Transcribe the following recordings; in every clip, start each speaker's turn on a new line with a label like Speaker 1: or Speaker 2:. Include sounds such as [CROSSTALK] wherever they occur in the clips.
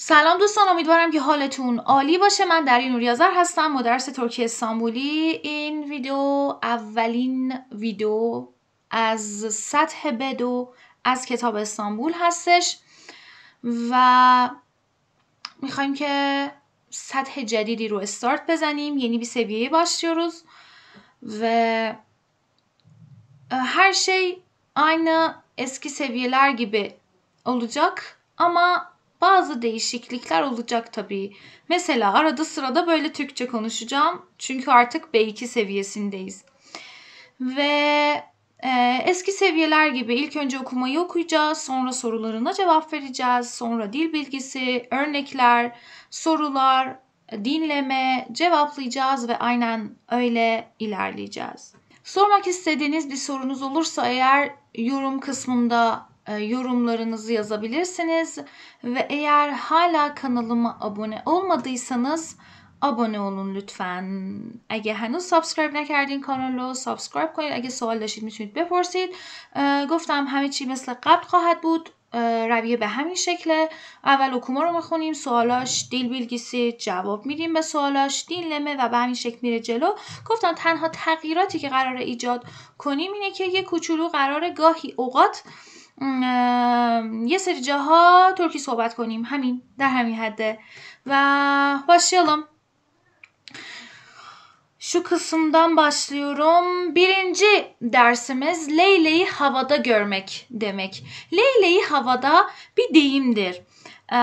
Speaker 1: سلام دوستان امیدوارم که حالتون عالی باشه من این نوریازر هستم مدرس ترکیه استانبولی این ویدیو اولین ویدیو از سطح بدو از کتاب استانبول هستش و میخوایم که سطح جدیدی رو استارت بزنیم یعنی بی باش روز و هر شی şey اسکی سویه لرگی به olacak اما Bazı değişiklikler olacak tabii. Mesela arada sırada böyle Türkçe konuşacağım. Çünkü artık B2 seviyesindeyiz. Ve e, eski seviyeler gibi ilk önce okumayı okuyacağız, sonra sorularına cevap vereceğiz, sonra dil bilgisi, örnekler, sorular, dinleme, cevaplayacağız ve aynen öyle ilerleyeceğiz. Sormak istediğiniz bir sorunuz olursa eğer yorum kısmında E, yorumlarınızı yazabilirsiniz. Ve eğer hala kanalıma abone olmadıysanız abone olun لطفا اگه هنوز سابسکرایب نکردین کانال رو سابسکرایب کنید اگه سوال داشتید میتونید بپرسید گفتم همه چی مثل قبل خواهد بود رویه به همین شکله اول اوکوما رو میخونیم سوالاش دیل بیلگیسی جواب میدیم به سوالاش دیل لمه و به همین شکل میره جلو گفتم تنها تغییراتی که قرار ایجاد کنیم اینه که یه کوچولو قرار گاهی اوقات یه سری جاها ترکی صحبت کنیم همین در همین حده و başlayalım şu kısımdan başlıyorum. Birinci dersimiz leyleyi havada görmek demek. Leyleyi havada bir deyimdir. Ee,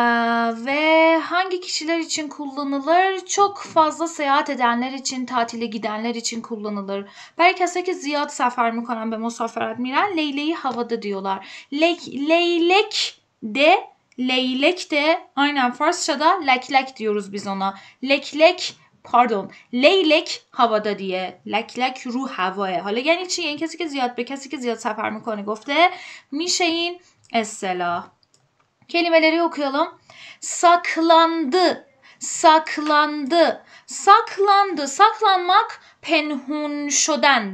Speaker 1: ve hangi kişiler için kullanılır? Çok fazla seyahat edenler için, tatile gidenler için kullanılır. Belki ki ziyat sefer mi mukarrem ve musafir admiral leyleği havada diyorlar. Lek, leylek de leylek de aynen Farsça'da leklek diyoruz biz ona. Leklek pardon leylek havada diye, Leklek لک havaya. هواه yani یعنی چی یعنی کسی که زیاد به کسی که زیاد سفر میکنه گفته Kelimeleri okuyalım. Saklandı, saklandı, saklandı. Saklanmak penhun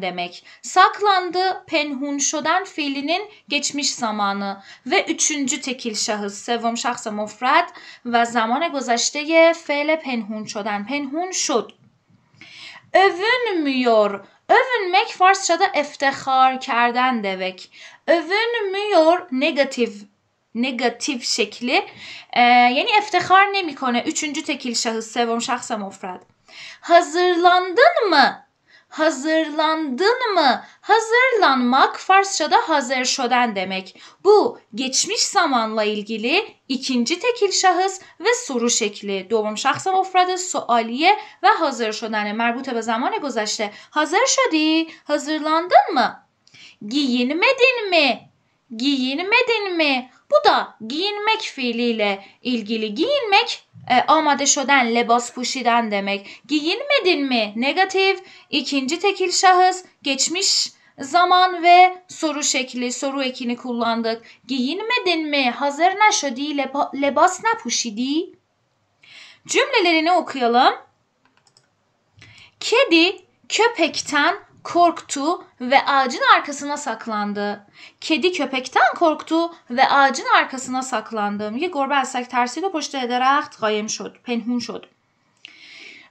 Speaker 1: demek. Saklandı penhun şoden fiilinin geçmiş zamanı ve üçüncü tekil şahıs sevom şahs mufrad ve zamana gozashte fiil penhun şoden penhun şod. Övünmüyor. Övünmek Farsçada eftihar kerden demek. Övünmüyor negatif Negatif negativ شکلی یعنی افتخار نمیکنه üçüncü tekil şahıs sevom شخص مفرد hazırlandın mı hazırlandın mı hazırlanmak Farsçada hazır şoden demek bu geçmiş zamanla ilgili ikinci tekil şahıs ve soru şekli دوم شخص مفرد sualiye ve hazır şoden مربوط ve zamanı گذشته hazır شدی hazırlandın mı giyinmedin mi giyinmedin mi? Bu da giyinmek fiiliyle ilgili. Giyinmek e, amade şöden lebas puşiden demek. Giyinmedin mi? Negatif, ikinci tekil şahıs, geçmiş zaman ve soru şekli, soru ekini kullandık. Giyinmedin mi? Hazır ne şödi lebas ne puşidi? Cümlelerini okuyalım. Kedi köpekten korktu ve ağacın arkasına saklandı. Kedi köpekten korktu ve ağacın arkasına saklandı. یک گربه از سک ترسید و پشت درخت قایم شد.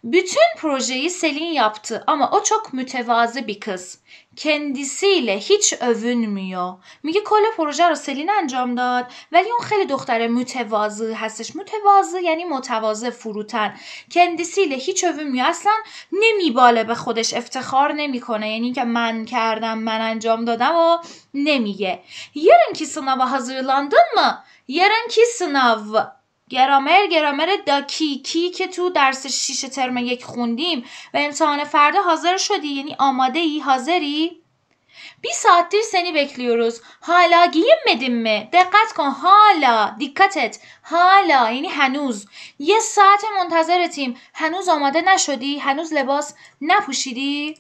Speaker 1: Bütün projeyi Selin yaptı اما o çok mütevazı bir kız. Kendisiyle hiç میگه کل پروژه رو سلین انجام داد ولی اون خیلی دختر متواضع هستش متواضع یعنی متواضع فروتن کندیسیله هیچ övünmüyor اصلا نمیباله به خودش افتخار نمیکنه یعنی که من کردم من انجام دادم و نمیگه yarınki sınava hazırlandın mı yarınki sınav گرامر گرامر داکیکی که تو درس شیش ترم یک خوندیم و امتحان فردا حاضر شدی یعنی آماده ای حاضری؟ ساعت ساعت سنی بکلیوروز حالا giyinmedin مدیمه دقت کن حالا دیکتت حالا حالا یعنی هنوز. یه ساعت منتظرتیم. هنوز آماده نشدی؟ هنوز لباس نپوشیدی؟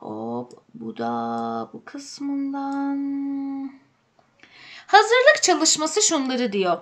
Speaker 1: خب bu بو bu kısmından. Hazırlık çalışması diyor.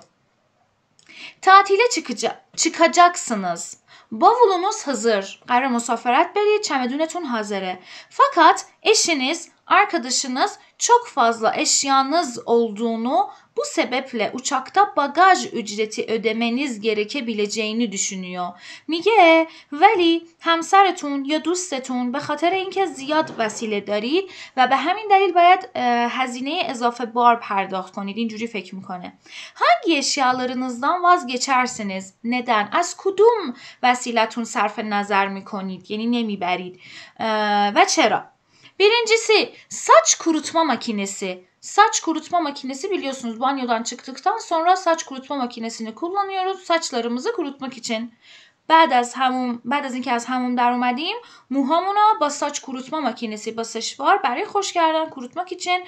Speaker 1: Tatile çıkaca, çıkacaksınız. Bavulumuz hazır. Gayrı musaferat beri çemedünetun hazere. Fakat eşiniz, arkadaşınız çok fazla eşyanız olduğunu Bu sebeple uçakta bagaj ücreti ödemeniz gerekebileceğini düşünüyor. میگه ولی همسرتون یا دوستتون به خاطر اینکه زیاد وسیله دارید و به همین دلیل باید هزینه اضافه بار پرداخت کنید اینجوری فکر میکنه هنگی eşyalarınızdan vazgeçersiniz ندن؟ از کدوم وسیلتون صرف نظر میکنید یعنی نمیبرید و چرا birincisi ساچ کروتما makinesi Saç kurutma makinesi biliyorsunuz banyodan çıktıktan sonra saç kurutma makinesini kullanıyoruz saçlarımızı kurutmak için. بعد از هموم بعد از اینکه از هموم در اومدیم موهامونا با ساچ کروتما ماکینسی با سشوار برای خوش کردن کروتما کیچن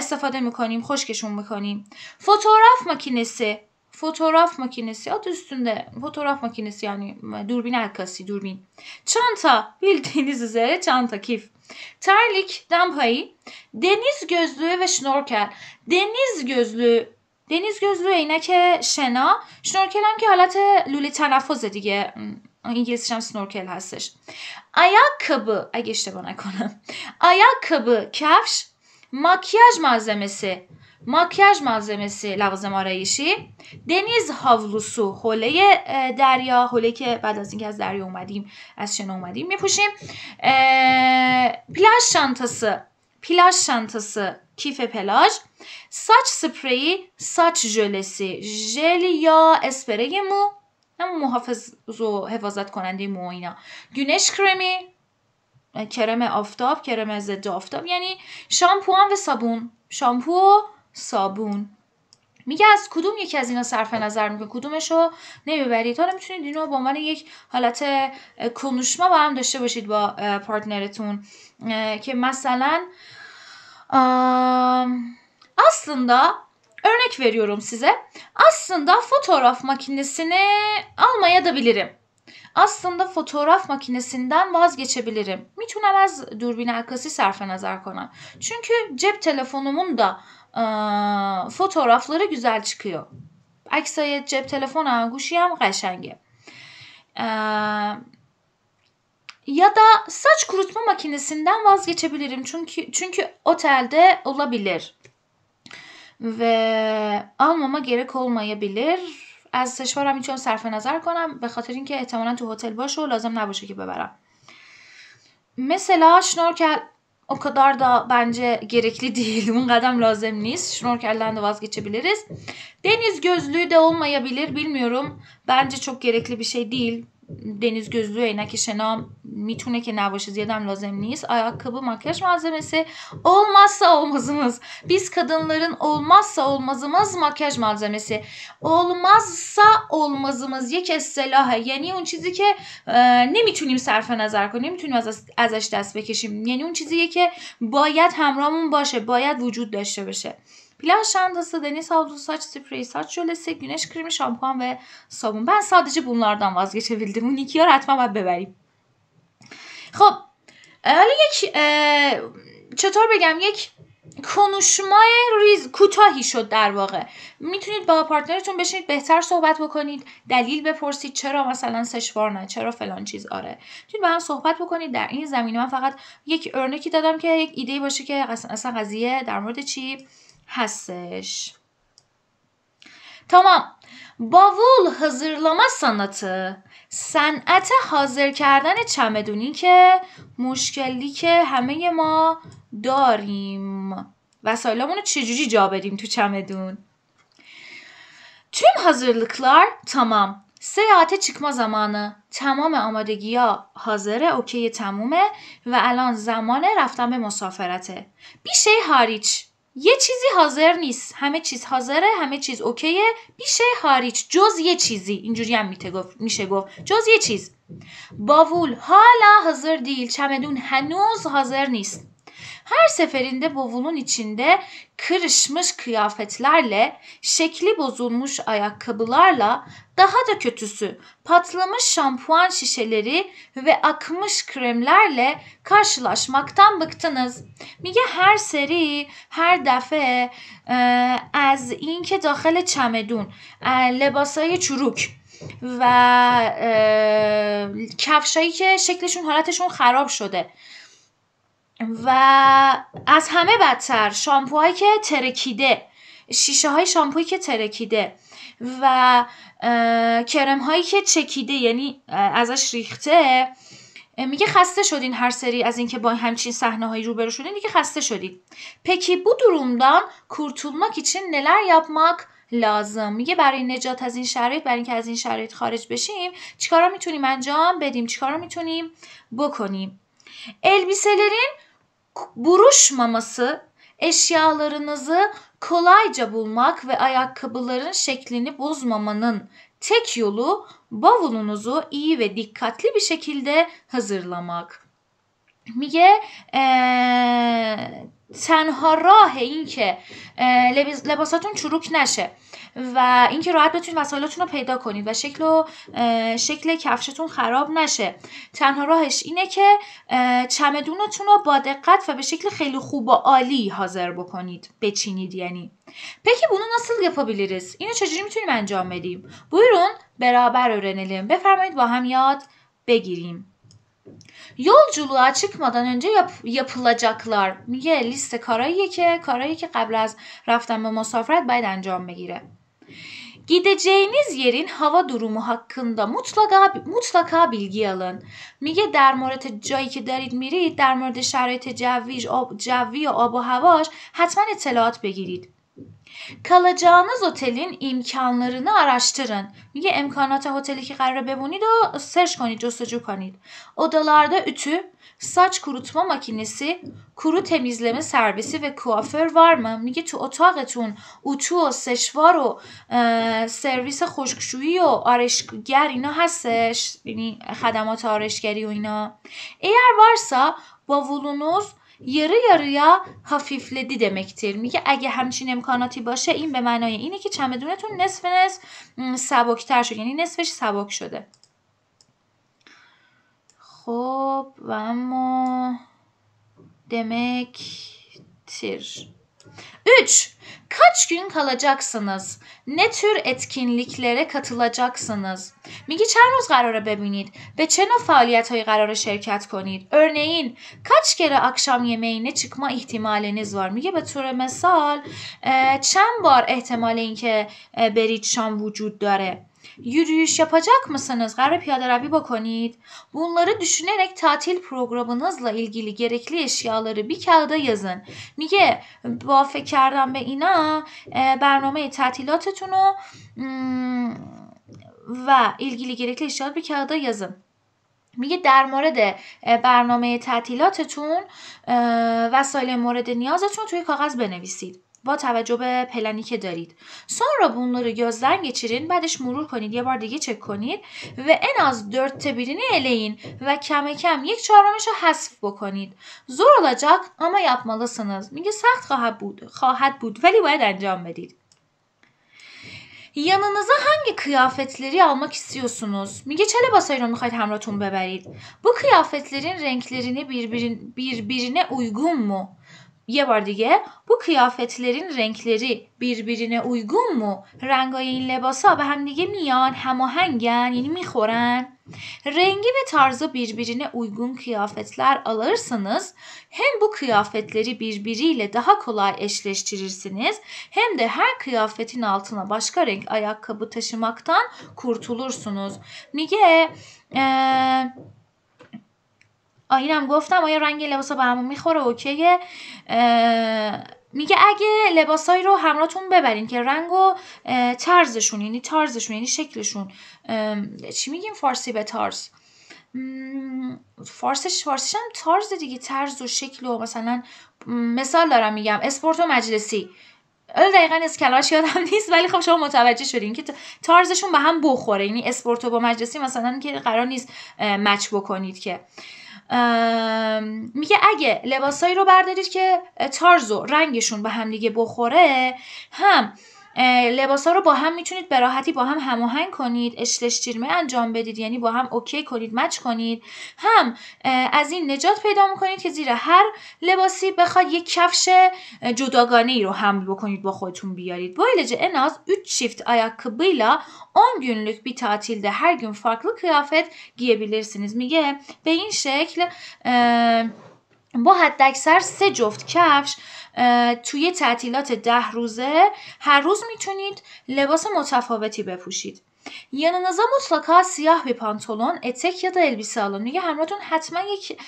Speaker 1: استفاده میکنیم خشکشون میکنیم فوتوراف ماکینسی fotoğraf makinesi at üstünde fotoğraf makinesi yani e, dürbün arkası dürbün. Çanta bildiğiniz üzere çanta kif. Terlik dampayı deniz gözlüğü ve şnorkel. Deniz gözlüğü deniz gözlüğü yine شنا شنورکل هم که حالت lüle تلفظ دیگه انگلیسی snorkel سنورکل هستش ayakkabı اگه bana نکنم ayakkabı kafş makyaj malzemesi ماکیژ malzemesi لوازم آرایشی دنیز هاولوسو حوله دریا حوله که بعد از اینکه از دریا اومدیم از شنا اومدیم میپوشیم پلاژ شانتس پلاش شانتس کیف پلاش ساچ سپری ساچ ژلسی ژل یا اسپری مو همون محافظ و حفاظت کننده مو اینا گونش کرمی کرم آفتاب کرم ضد آفتاب یعنی شامپو و صابون شامپو صابون میگه از کدوم یکی از اینا صرف نظر میکنه کدومش رو نمیبرید حالا میتونید اینو به عنوان یک حالت کنوشما با هم داشته باشید با پارتنرتون که مثلا aslında örnek veriyorum size aslında fotoğraf makinesini almaya da bilirim aslında fotoğraf makinesinden vazgeçebilirim. Mitunam az dürbün arkası sarfa nazar konan. Çünkü cep telefonumun da fotoğrafları güzel çıkıyor. Aksaya cep telefonum, guşiyim قشنگه. Ya da saç kurutma makinesinden vazgeçebilirim. Çünkü çünkü otelde olabilir. ve almama gerek olmayabilir. از سشوارم میتونم صرف نظر کنم به خاطر اینکه احتمالا تو هتل باشه و لازم نباشه که ببرم مثلا شنورکل o kadar da bence gerekli [LAUGHS] değil. Bu Bunlardan lazımlıyız. Şnorkelden de vazgeçebiliriz. Deniz gözlüğü de olmayabilir bilmiyorum. Bence çok gerekli bir şey değil. deniz gözlüğü evdeki شنا میتونه که نباشه زیادم لازم نیست ayakkabı makyaj malzemesi olmazsa olmazımız biz kadınların olmazsa olmazımız makyaj malzemesi olmazsa olmazımız یک اصطلاحه یعنی اون چیزی که نمیتونیم صرف نظر کنیم نمیتونیم از ازش دست بکشیم یعنی اون چیزیه که باید همراهمون باشه باید وجود داشته باشه plaj şantası, deniz havlusu, saç spreyi, saç jölesi, güneş kremi, şampuan ve sabun. Ben sadece bunlardan vazgeçebildim. Bunu حتما باید ببریم خب حالا یک چطور بگم یک کنوشمای ریز کوتاهی شد در واقع میتونید با پارتنرتون بشینید بهتر صحبت بکنید دلیل بپرسید چرا مثلا سشوار نه چرا فلان چیز آره میتونید با هم صحبت بکنید در این زمینه من فقط یک ارنکی دادم که یک ایده باشه که اصلا قضیه در مورد چی هستش. تمام باول hazırlama سنتی صنعت حاضر کردن چمدونی که مشکلی که همه ما داریم وسایلمون رو چجوری جا بدیم تو چمدون؟ Tüm hazırlıklar تمام سیاحت چکما زمانه تمام آمادگی ها حاضره اوکی تمومه و الان زمان رفتن به مسافرته. بیشه هاریچ یه چیزی حاضر نیست همه چیز حاضره همه چیز اوکیه بیشه هاریچ جز یه چیزی اینجوری هم میشه گفت میشه گفت جز یه چیز باول حالا حاضر دیل چمدون هنوز حاضر نیست Her seferinde bavulun içinde kırışmış kıyafetlerle, şekli bozulmuş ayakkabılarla, daha da kötüsü patlamış şampuan şişeleri ve akmış kremlerle karşılaşmaktan bıktınız. میگه her seri, her defa از اینکه dahile چمدون لباسای çuruk و کفشایی که شکلشون حالتشون خراب شده و از همه بدتر شامپوهایی که ترکیده شیشه های شامپویی که ترکیده و کرم هایی که چکیده یعنی ازش ریخته میگه خسته شدین هر سری از اینکه با همچین صحنه هایی روبرو شدین دیگه خسته شدید پکی بود durumdan kurtulmak için نلر yapmak لازم میگه برای نجات از این شرایط برای اینکه از این شرایط خارج بشیم چیکارا میتونیم انجام بدیم چیکارا میتونیم بکنیم. buruşmaması, eşyalarınızı kolayca bulmak ve ayakkabıların şeklini bozmamanın tek yolu bavulunuzu iyi ve dikkatli bir şekilde hazırlamak. Miye ee, تنها راه این که لباساتون چروک نشه و اینکه راحت بتونید وسایلتون رو پیدا کنید و شکل و شکل کفشتون خراب نشه تنها راهش اینه که چمدونتون رو با دقت و به شکل خیلی خوب و عالی حاضر بکنید بچینید یعنی پکی بونو nasıl yapabiliriz? اینو چجوری میتونیم انجام بدیم؟ بویرون برابر öğrenelim. بفرمایید با هم یاد بگیریم. Yolculuğa çıkmadan önce yap- yapılacaklar میگه liste karayı که کارایی که قبل از رفتن به مسافرت باید انجام بگیره Gideceğiniz yerin hava durumu hakkında mutlaka mutlaka bilgi alın. میگه در مورد جایی که دارید میرید در مورد شرایط جوی، آب جوی و آب و هواش حتما اطلاعات بگیرید. kalacağınız otelin imkanlarını araştırın. میگه امکانات هتلی که قرار بمونید و سرچ کنید جستجو کنید. Odalarda ütü, saç kurutma makinesi, kuru temizleme servisi ve kuaför var mı? میگه تو اتاقتون اتو و سشوار و سرویس خشکشویی و آرشگر اینا هستش Yani خدمات آرشگری o اینا. Eğer varsa bavulunuz یاریا هفیف لدی دمکتر میگه اگه همچین امکاناتی باشه این به معنای اینه که چمدونتون نصف نصف سبکتر شد یعنی نصفش سبک شده خب و اما دمکتر 3. Kaç gün kalacaksınız? Ne tür etkinliklere katılacaksınız؟ میگی چند روز قراره ببینید؟ به چه نوع فعالیت های قراره شرکت کنید؟ örneğin kaç kere akşam yemeğine çıkma ihtimaliniz var؟ میگه به طور مثال چند بار احتمال اینکه برید شام وجود داره؟ Yürüyüş yapacak mısınız? Garip piyada rəvi bakonid. Bunları düşünerek tatil programınızla ilgili gerekli eşyaları bir kağıda yazın. Niye? Bu فکر be ina اینا برنامه تعطیلاتتون رو و ilgili gerekli eşyaları bir kağıda yazın. میگه در مورد برنامه تعطیلاتتون وسایل مورد نیازتون توی کاغذ بنویسید. با توجه به پلنی که دارید سان رو بون رو یا بعدش مرور کنید یه بار دیگه چک کنید و این از درد تبیرینی الین و کم کم یک چهارمش رو حذف بکنید زور را جاک اما یپمالا سناز میگه سخت خواهد بود خواهد بود ولی باید انجام بدید یانانزا هنگی قیافتلری آما کسیوسونوز میگه چه لباسایی رو میخواید همراتون ببرید بو قیافتلرین رنگلرینی بیربیرینه بیر Ye bu kıyafetlerin renkleri birbirine uygun mu? رنگای این لباسا به هم دیگه میان هماهنگن mi میخورن Rengi ve tarzı birbirine uygun kıyafetler alırsanız hem bu kıyafetleri birbiriyle daha kolay eşleştirirsiniz hem de her kıyafetin altına başka renk ayakkabı taşımaktan kurtulursunuz. Mige eee اینم گفتم آیا رنگ لباس با هم میخوره اوکیه میگه اگه لباسایی رو همراهتون ببرین که رنگ و ترزشون یعنی طرزشون یعنی شکلشون چی میگیم فارسی به طرز فارسش فارسیش هم طرز دیگه طرز و شکل و مثلا مثال دارم میگم اسپورت و مجلسی دقیقا کلاش یادم [LAUGHS] نیست ولی خب شما متوجه شدین که تارزشون به هم بخوره یعنی اسپورتو با مجلسی مثلا که قرار نیست مچ بکنید که میگه اگه لباسایی رو بردارید که تارز و رنگشون به همدیگه بخوره هم ها رو با هم میتونید به راحتی با هم هماهنگ کنید اشلش انجام بدید یعنی با هم اوکی کنید مچ کنید هم از این نجات پیدا میکنید که زیر هر لباسی بخواد یک کفش جداگانه ای رو حمل بکنید با خودتون بیارید böylece شیفت از 3 اون ayakkabıyla 10 günlük ده هر گون gün farklı گیه giyebilirsiniz. میگه به این شکل با حداکثر سه جفت کفش توی تعطیلات ده روزه هر روز میتونید لباس متفاوتی بپوشید yanınıza مطلقه سیاه سیاه پانتولون اتک یا یا البی alın. میگه همراهتون حتما یک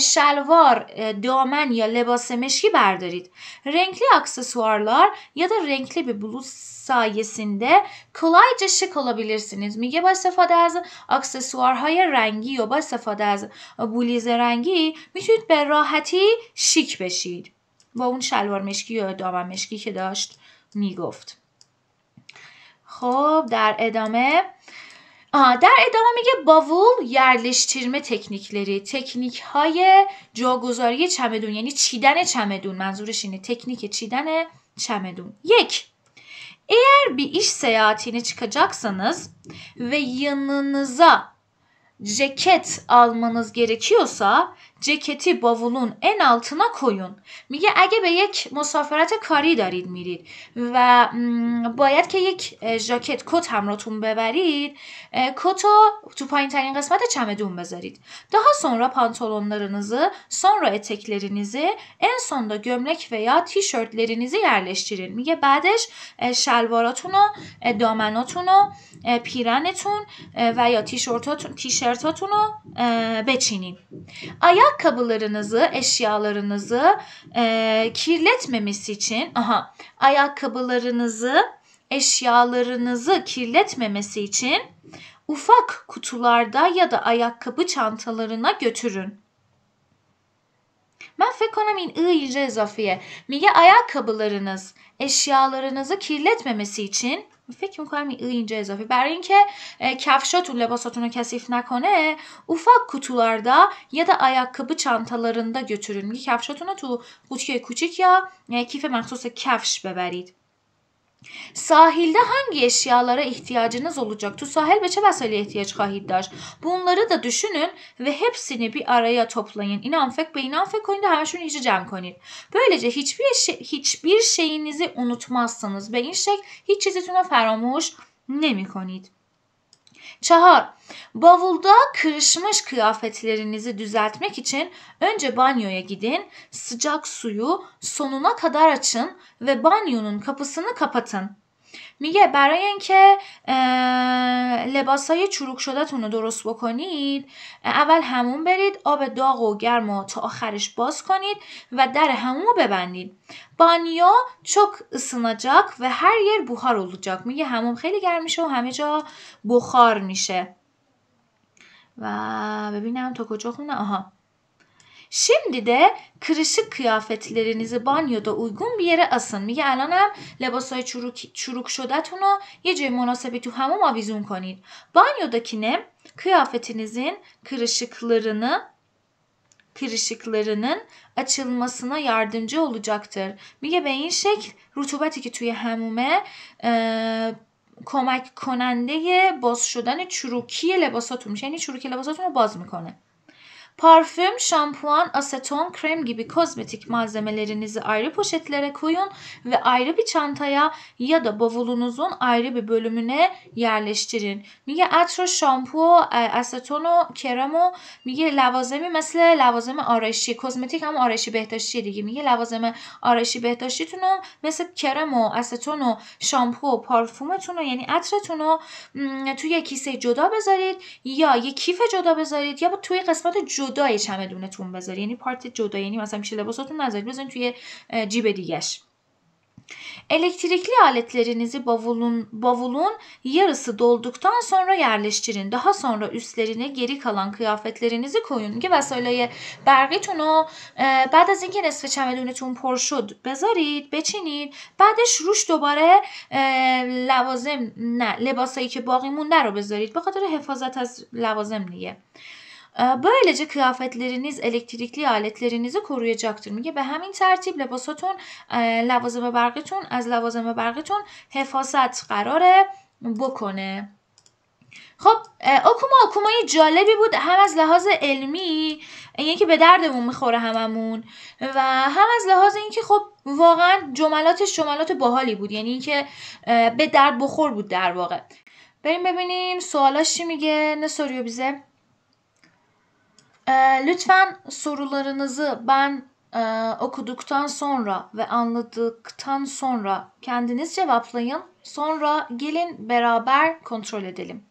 Speaker 1: شلوار، دامن یا لباس مشکی بردارید. رنگلی اکسسوارلار یا دا رنگلی بی بلوز sayesinde kolayca şık olabilirsiniz. میگه با استفاده از اکسسوارهای رنگی و با استفاده از بولیز رنگی میتونید به راحتی شیک بشید. با اون شلوار مشکی یا دامن که داشت میگفت. خب در ادامه در ادامه میگه باول یرلشتیرمه تکنیکلری تکنیک های جاگذاری چمدون یعنی چیدن چمدون منظورش اینه تکنیک چیدن چمدون یک Eğer bir iş seyahatine çıkacaksanız ve yanınıza ceket almanız gerekiyorsa ceketi bavulun en altına koyun. میگه اگه به یک مسافرت کاری دارید میرید و باید که یک ژاکت کت همراتون ببرید کت رو تو پایین ترین قسمت چمدون بذارید. Daha sonra pantolonlarınızı, sonra eteklerinizi, en sonda gömlek veya tişörtlerinizi yerleştirin. میگه بعدش شلواراتون و دامناتون و پیرنتون و یا تیشرتاتون تیشرت şortatunu e, beçinin. Ayakkabılarınızı, eşyalarınızı e, kirletmemesi için, aha, ayakkabılarınızı, eşyalarınızı kirletmemesi için ufak kutularda ya da ayakkabı çantalarına götürün. Ben fekr konum in iyice اضافیه میگه ayakkabılarınız eşyalarınızı kirletmemesi için فکر میکنم این اینجا اضافه برای اینکه کفشاتون لباساتون رو کسیف نکنه ufak kutularda یا دا ayakkabı چانتالارنده götürün. میگه کفشاتون رو تو قوطی کوچیک یا کیف مخصوص کفش ببرید. Sahilde hangi eşyalara ihtiyacınız olacak? Tu sahil ve çe ihtiyaç ehtiyac Bunları da düşünün ve hepsini bir araya toplayın. İnanfek ve inanfek koyun da hemen şunu hiç cem koyun. Böylece hiçbir şey, hiçbir şeyinizi unutmazsınız ve inşek hiç çizituna ne mi konid. Çahar, bavulda kırışmış kıyafetlerinizi düzeltmek için önce banyoya gidin, sıcak suyu sonuna kadar açın ve banyonun kapısını kapatın. میگه برای اینکه لباس چروک شدهتون رو درست بکنید اول همون برید آب داغ و گرم و تا آخرش باز کنید و در همون رو ببندید بانیو چوک ısınacak و هر yer بخار olacak میگه همون خیلی گرم میشه و همه جا بخار میشه و ببینم تا کجا خونه آها Şimdi de kırışık kıyafetlerinizi banyoda uygun bir yere asın. میگه الان هم لباسای چروک چروک شدتون رو یه جای مناسبی تو هموم آویزون کنید. Banyodakine kıyafetinizin kırışıklarını kırışıklarının açılmasına yardımcı olacaktır. میگه به این شکل رطوبتی که توی همومه کمک کننده باز شدن چروکی لباساتون میشه. یعنی چروکی لباساتون رو باز میکنه. Parfüm, şampuan, aseton, krem gibi kozmetik malzemelerinizi ayrı poşetlere koyun ve ayrı bir çantaya ya میگه عطر و شامپو، استون و کرم و میگه لوازمی مثل لوازم آرایشی، کزمتیک هم آرایشی بهداشتی دیگه. میگه لوازم مثل کرم و استون و شامپو و یعنی کیسه یا جدای چمدونتون بذاری یعنی پارت جدا یعنی مثلا پیش لباساتون نذارید بزنید توی جیب دیگش Elektrikli aletlerinizi bavulun, bavulun yarısı dolduktan sonra yerleştirin. Daha sonra üstlerine geri kalan kıyafetlerinizi koyun که وسایل برقیتون رو بعد از اینکه نصف چمدونتون پر شد بذارید بچینید بعدش روش دوباره لوازم نه لباسایی که باقی مونده رو بذارید به خاطر حفاظت از لوازم دیگه Böylece kıyafetleriniz elektrikli aletlerinizi koruyacaktır میگه به همین ترتیب لباساتون لوازم برقیتون از لوازم برقیتون حفاظت قراره بکنه خب اکوما اکومای جالبی بود هم از لحاظ علمی اینکه به دردمون میخوره هممون و هم از لحاظ اینکه خب واقعا جملاتش جملات باحالی بود یعنی اینکه به درد بخور بود در واقع بریم ببینیم سوالاش چی میگه نسوریو بیزه E, lütfen sorularınızı ben e, okuduktan sonra ve anladıktan sonra kendiniz cevaplayın. Sonra gelin beraber kontrol edelim.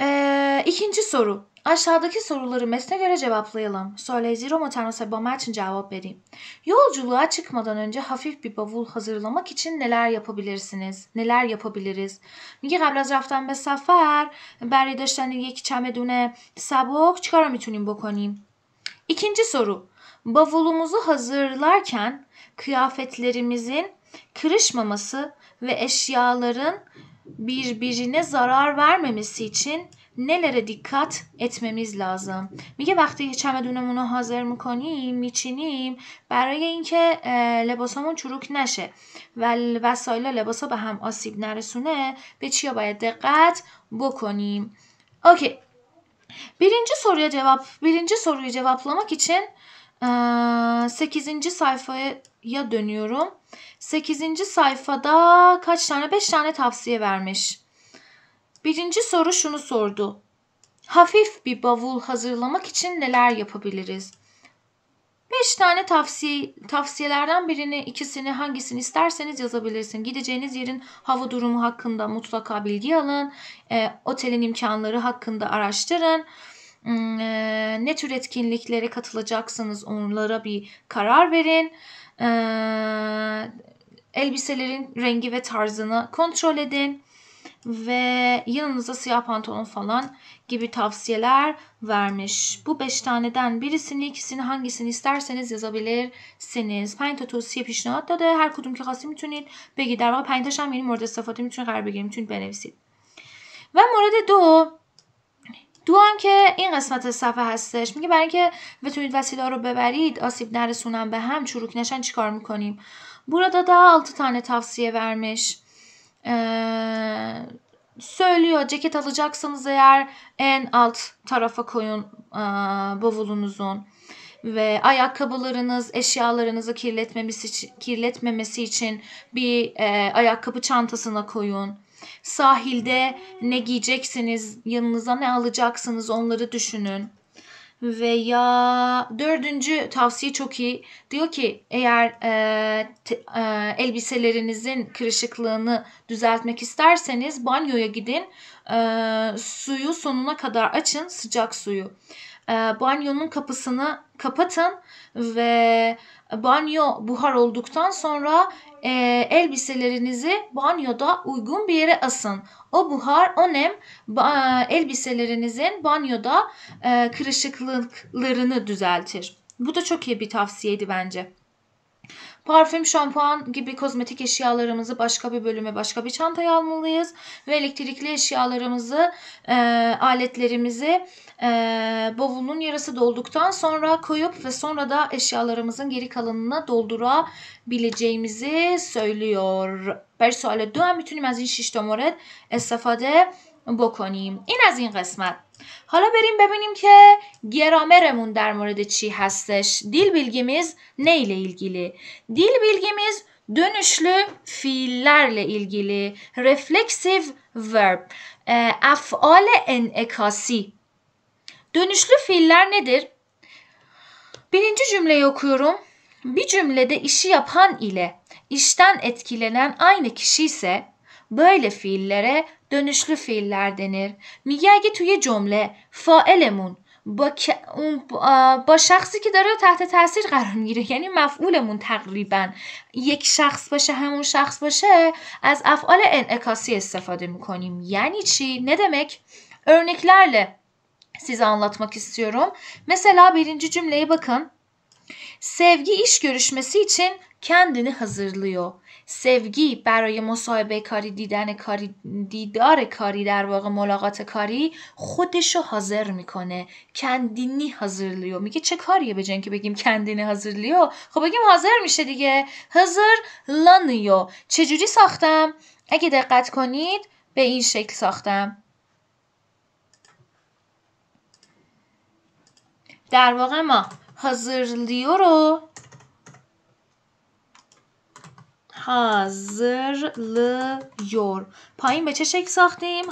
Speaker 1: E, ikinci soru. Aşağıdaki soruları mesne göre cevaplayalım. Söyleyicilere maternasebbama için cevap vereyim. Yolculuğa çıkmadan önce hafif bir bavul hazırlamak için neler yapabilirsiniz? Neler yapabiliriz? میگه قبل از رفتن به سفر برای داشتن یک چمدون سبک چیکار میتونیم بکنیم؟ İkinci soru. Bavulumuzu hazırlarken kıyafetlerimizin kırışmaması ve eşyaların birbirine zarar vermemesi için نه لره دیکات اتممیز لازم میگه وقتی چمدونمونو حاضر میکنیم میچینیم برای اینکه لباسامون لباسمون چروک نشه و وسایل لباسا به هم آسیب نرسونه به چیا باید دقت بکنیم اوکی برینجه سروی جواب برینجه سروی جواب لامک ایچین سکیزینجی سایفا یا دنیورم سکیزینجی سایفا دا کچ تانه بشت تانه ورمش برمش Birinci soru şunu sordu. Hafif bir bavul hazırlamak için neler yapabiliriz? Beş tane tavsiye, tavsiyelerden birini, ikisini, hangisini isterseniz yazabilirsin. Gideceğiniz yerin hava durumu hakkında mutlaka bilgi alın. E, otelin imkanları hakkında araştırın. Hmm, e, ne tür etkinliklere katılacaksınız onlara bir karar verin. E, elbiselerin rengi ve tarzını kontrol edin. ve yanınıza siyah pantolon falan gibi tavsiyeler vermiş. Bu beş taneden birisini, ikisini, hangisini isterseniz yazabilirsiniz. پنج تا توصیه پیشنهاد da her kudum ki خواستی میتونید بگید. در واقع پنج هم یعنی مورد استفاده میتونید قرار بگیرید. میتونید بنویسید. و مورد دو دو هم که این قسمت صفحه هستش میگه برای اینکه بتونید وسیله رو ببرید آسیب نرسونن به هم چروک نشن چیکار میکنیم burada داده 6 تانه تفسیه ورمش Ee, söylüyor ceket alacaksanız eğer en alt tarafa koyun e, bavulunuzun ve ayakkabılarınız eşyalarınızı kirletmemesi için, kirletmemesi için bir e, ayakkabı çantasına koyun. Sahilde ne giyeceksiniz, yanınıza ne alacaksınız onları düşünün veya dördüncü tavsiye çok iyi. Diyor ki eğer e, te, e, elbiselerinizin kırışıklığını düzeltmek isterseniz banyoya gidin. E, suyu sonuna kadar açın sıcak suyu. E, banyonun kapısını kapatın ve banyo buhar olduktan sonra e, elbiselerinizi banyoda uygun bir yere asın. O buhar, o nem ba, e, elbiselerinizin banyoda e, kırışıklıklarını düzeltir. Bu da çok iyi bir tavsiyeydi bence. Parfüm, şampuan gibi kozmetik eşyalarımızı başka bir bölüme, başka bir çantaya almalıyız. Ve elektrikli eşyalarımızı, e, aletlerimizi e, bavulun yarısı dolduktan sonra koyup ve sonra da eşyalarımızın geri kalanına doldurabileceğimizi söylüyor. Perso ale bütün mitunimaz in şiştomoret estafade بکنیم این از این قسمت حالا بریم ببینیم که گرامرمون در مورد چی هستش دیل بیلگیمیز نیل ایلگیلی دیل بیلگیمیز دونشلو فیلر ایلگیلی رفلکسیو ورب افعال انعکاسی دونشلو فیلر ندیر بیرینجی جمله یکیورم بی جمله ده ایشی یپان ایلی ایشتن اتکیلنن آینه کشیسه Böyle fiillere dönüşlü fiiller denir. میگه اگه توی جمله فائلمون با, شخصی که داره تحت تاثیر قرار میگیره یعنی مفعولمون تقریبا یک شخص باشه همون شخص باشه از افعال انعکاسی استفاده میکنیم یعنی چی نه demek örneklerle size anlatmak istiyorum mesela birinci cümleyi bakın sevgi iş görüşmesi için kendini hazırlıyor سوگی برای مصاحبه کاری دیدن کاری دیدار کاری در واقع ملاقات کاری خودشو حاضر میکنه کندینی لیو. میگه چه کاریه به که بگیم کندینی حاضرلیو خب بگیم حاضر میشه دیگه حاضر لانیو چجوری ساختم اگه دقت کنید به این شکل ساختم در واقع ما حاضرلیو رو یور پایین به چه شکل ساختیم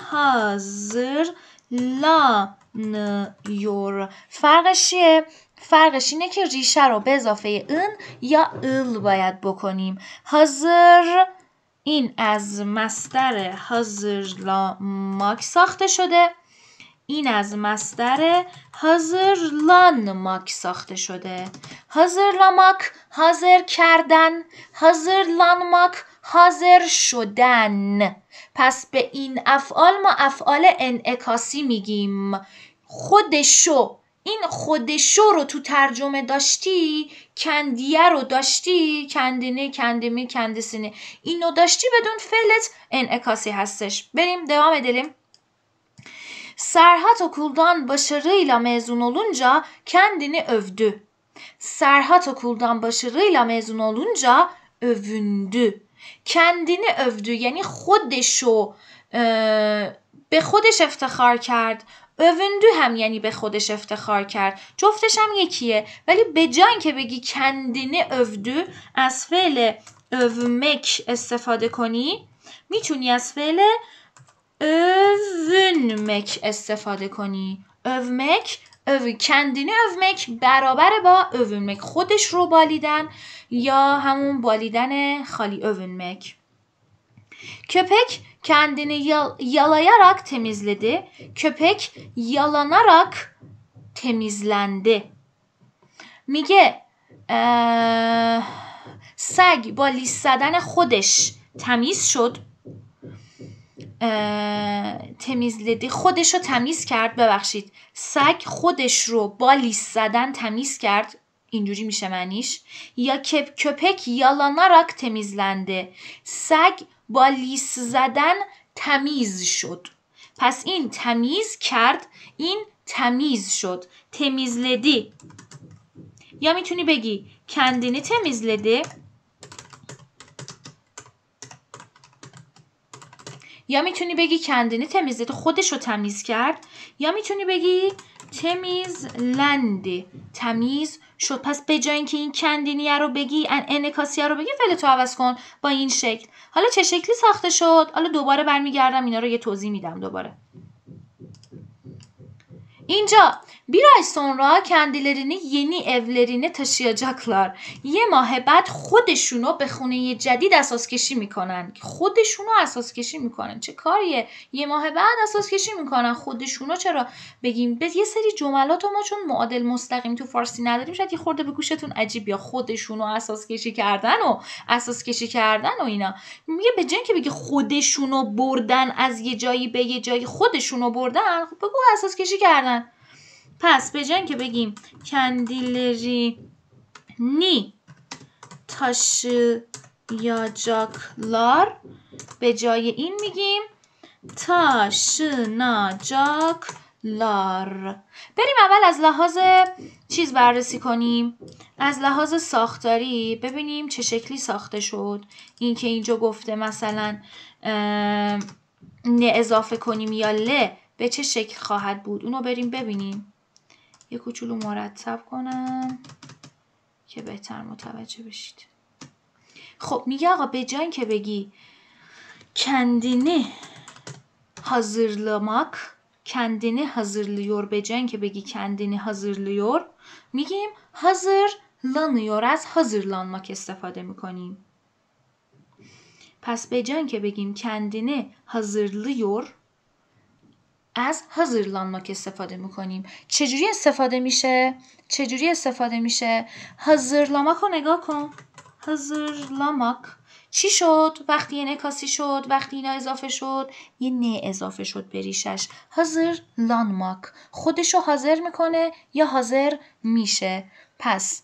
Speaker 1: یور فرقش چیه فرقش اینه که ریشه رو به اضافه ان یا ال باید بکنیم حاضر این از مستر ماک ساخته شده این از مصدر لانماک ساخته شده هازرلاماک حاضر کردن ماک حاضر شدن پس به این افعال ما افعال انعکاسی میگیم خودشو این خودشو رو تو ترجمه داشتی کندیه رو داشتی کندینه کندمی کندسینه اینو داشتی بدون فعلت انعکاسی هستش بریم دوام دلیم Serhat okuldan başarıyla mezun olunca kendini övdü. Serhat okuldan başarıyla mezun olunca övündü. kendini övdü yani خودشو به خودش افتخار کرد övündü هم یعنی به خودش افتخار کرد جفتش هم یکیه ولی به جای که بگی övdü övdü از فعل اومک استفاده کنی میتونی از فعل övünmek استفاده کنی övmek öv kendini övmek برابر با övünmek خودش رو بالیدن یا همون بالیدن خالی övünmek Köpek kendini yalayarak temizledi. Köpek yalanarak temizlendi. میگه سگ با لیست زدن خودش تمیز شد تمیزلدی خودش رو تمیز کرد ببخشید سگ خودش رو با لیست زدن تمیز کرد اینجوری میشه منیش یا کپ کپک یالانا راک تمیزلنده سگ با لیس زدن تمیز شد پس این تمیز کرد این تمیز شد تمیزلدی یا میتونی بگی کندینه تمیزلدی یا میتونی بگی کندنی تمیزید خودش رو تمیز کرد یا میتونی بگی تمیز لنده تمیز شد پس به جای اینکه این کندینیه رو بگی ان انکاسیه رو بگی فعل تو عوض کن با این شکل حالا چه شکلی ساخته شد حالا دوباره برمیگردم اینا رو یه توضیح میدم دوباره اینجا بیرای سونرا ینی ینی تا تشیاجاکلار یه یه ماه بعد خودشونو به خونه جدید اساس کشی میکنن. خودشونو اساس کشی میکنن. چه کاریه؟ یه ماه بعد اساس کشی میکنن. خودشونو چرا بگیم؟ به یه سری جملات ما چون معادل مستقیم تو فارسی نداریم شاید یه خورده به گوشتون عجیب یا خودشونو اساس کشی کردن و اساس کشی کردن و اینا. میگه به جن که بگی خودشونو بردن از یه جایی به یه جایی خودشونو بردن خب بگو اساس کشی کردن. پس به که بگیم کندیلری نی یا جاکلار به جای این میگیم تاشنا بریم اول از لحاظ چیز بررسی کنیم از لحاظ ساختاری ببینیم چه شکلی ساخته شد این که اینجا گفته مثلا نه اضافه کنیم یا ل به چه شکل خواهد بود اونو بریم ببینیم یه کوچولو مرتب کنم که بهتر متوجه بشید خب میگه آقا به جای که بگی کندینه حاضر کندینه حاضر لیور به جای که بگی کندینه حاضر میگیم حاضر لانیور از حاضر استفاده میکنیم پس به جای که بگیم کندینه حاضر از لانماک استفاده میکنیم چجوری استفاده میشه؟ چجوری استفاده میشه؟ لاماک رو نگاه کن لانماک چی شد؟ وقتی یه نکاسی شد؟ وقتی اینا اضافه شد؟ یه نه اضافه شد بریشش ریشش لانماک خودشو حاضر میکنه یا حاضر میشه پس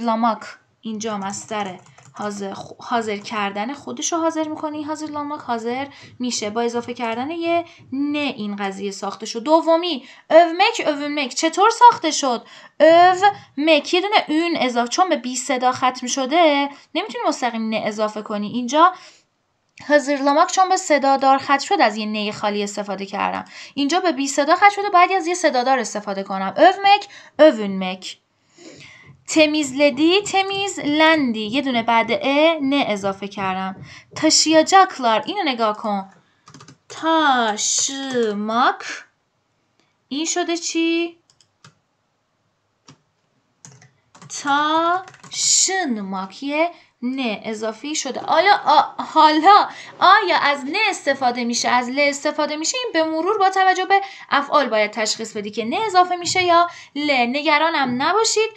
Speaker 1: لانماک اینجا مستره حاضر, حاضر کردن خودش رو حاضر میکنه این حاضر لاماک حاضر میشه با اضافه کردن یه نه این قضیه ساخته شد دومی او مک مک چطور ساخته شد او مک یه دونه اون اضافه چون به بی صدا ختم شده نمیتونی مستقیم نه اضافه کنی اینجا حاضر لاماک چون به صدادار خط شد از یه نهی خالی استفاده کردم اینجا به بی صدا خط شده باید از یه صدادار استفاده کنم او مک مک تمیز لدی، تمیز لندی یه دونه بعد ا نه اضافه کردم کلار اینو نگاه کن شماک این شده چی شن یه نه اضافی شده آیا حالا آیا از نه استفاده میشه از ل استفاده میشه این به مرور با توجه به افعال باید تشخیص بدی که نه اضافه میشه یا ل نگرانم نباشید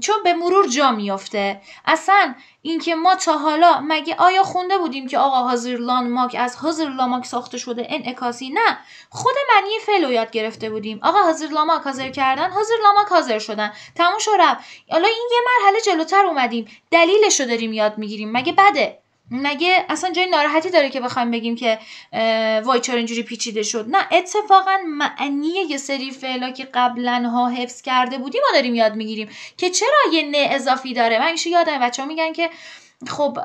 Speaker 1: چون به مرور جا میافته اصلا اینکه ما تا حالا مگه آیا خونده بودیم که آقا حاضر لانماک از حاضر لاماک ساخته شده انعکاسی نه خود معنی فعل رو یاد گرفته بودیم آقا حاضر لاماک حاضر کردن حاضر لاماک حاضر شدن تموم شد حالا این یه مرحله جلوتر اومدیم دلیلش رو داریم یاد میگیریم مگه بده مگه اصلا جای ناراحتی داره که بخوایم بگیم که وای چرا اینجوری پیچیده شد نه اتفاقا معنی یه سری فعلا که قبلا ها حفظ کرده بودیم ما داریم یاد میگیریم که چرا یه نه اضافی داره من میشه یادم بچه ها میگن که خب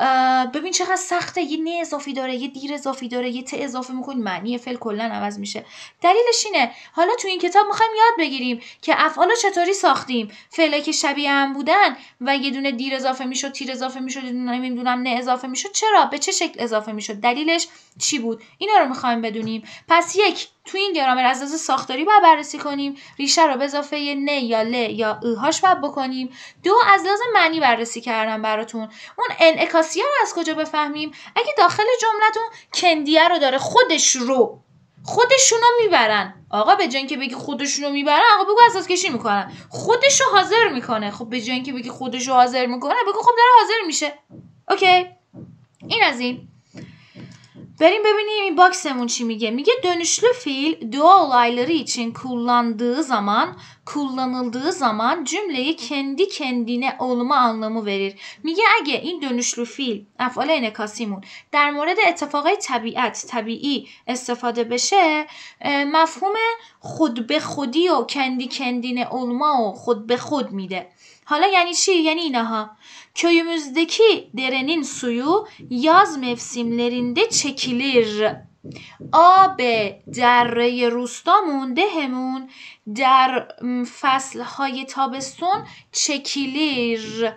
Speaker 1: ببین چقدر سخته یه نه اضافی داره یه دیر اضافی داره یه ت اضافه میکنی معنی فعل کلا عوض میشه دلیلش اینه حالا تو این کتاب میخوایم یاد بگیریم که افعال چطوری ساختیم فعلایی که شبیه هم بودن و یه دونه دیر اضافه میشد تیر اضافه میشد نمیدونم نه اضافه میشد چرا به چه شکل اضافه میشد دلیلش چی بود اینا رو میخوایم بدونیم پس یک تو این گرامر از لحاظ ساختاری باید بررسی کنیم ریشه رو به اضافه نه یا ل یا هاش باید بکنیم دو از لحاظ معنی بررسی کردم براتون اون ها رو از کجا بفهمیم اگه داخل جملتون کندیه رو داره خودش رو خودشونو میبرن آقا به جای اینکه بگی خودشونو میبرن آقا بگو اساس کشی میکنن خودشو حاضر میکنه خب به جای اینکه بگی خودشو حاضر میکنه بگو خب داره حاضر میشه اوکی این از این بریم ببینیم این باکسمون چی میگه میگه فیل فیل دو olayları için kullandığı zaman kullanıldığı zaman cümleyi کندی کندینه olma anlamı verir میگه اگه این dönüşlü فیل افعال انکاسیمون در مورد اتفاقای طبیعت طبیعی استفاده بشه مفهوم خود به خودی و کندی کندینه علما و خود به خود میده حالا یعنی چی؟ یعنی اینها ها درنین سویو یاز مفسیم لرینده چکیلیر آب در روستامون دهمون در فصل های تابستون چکیلیر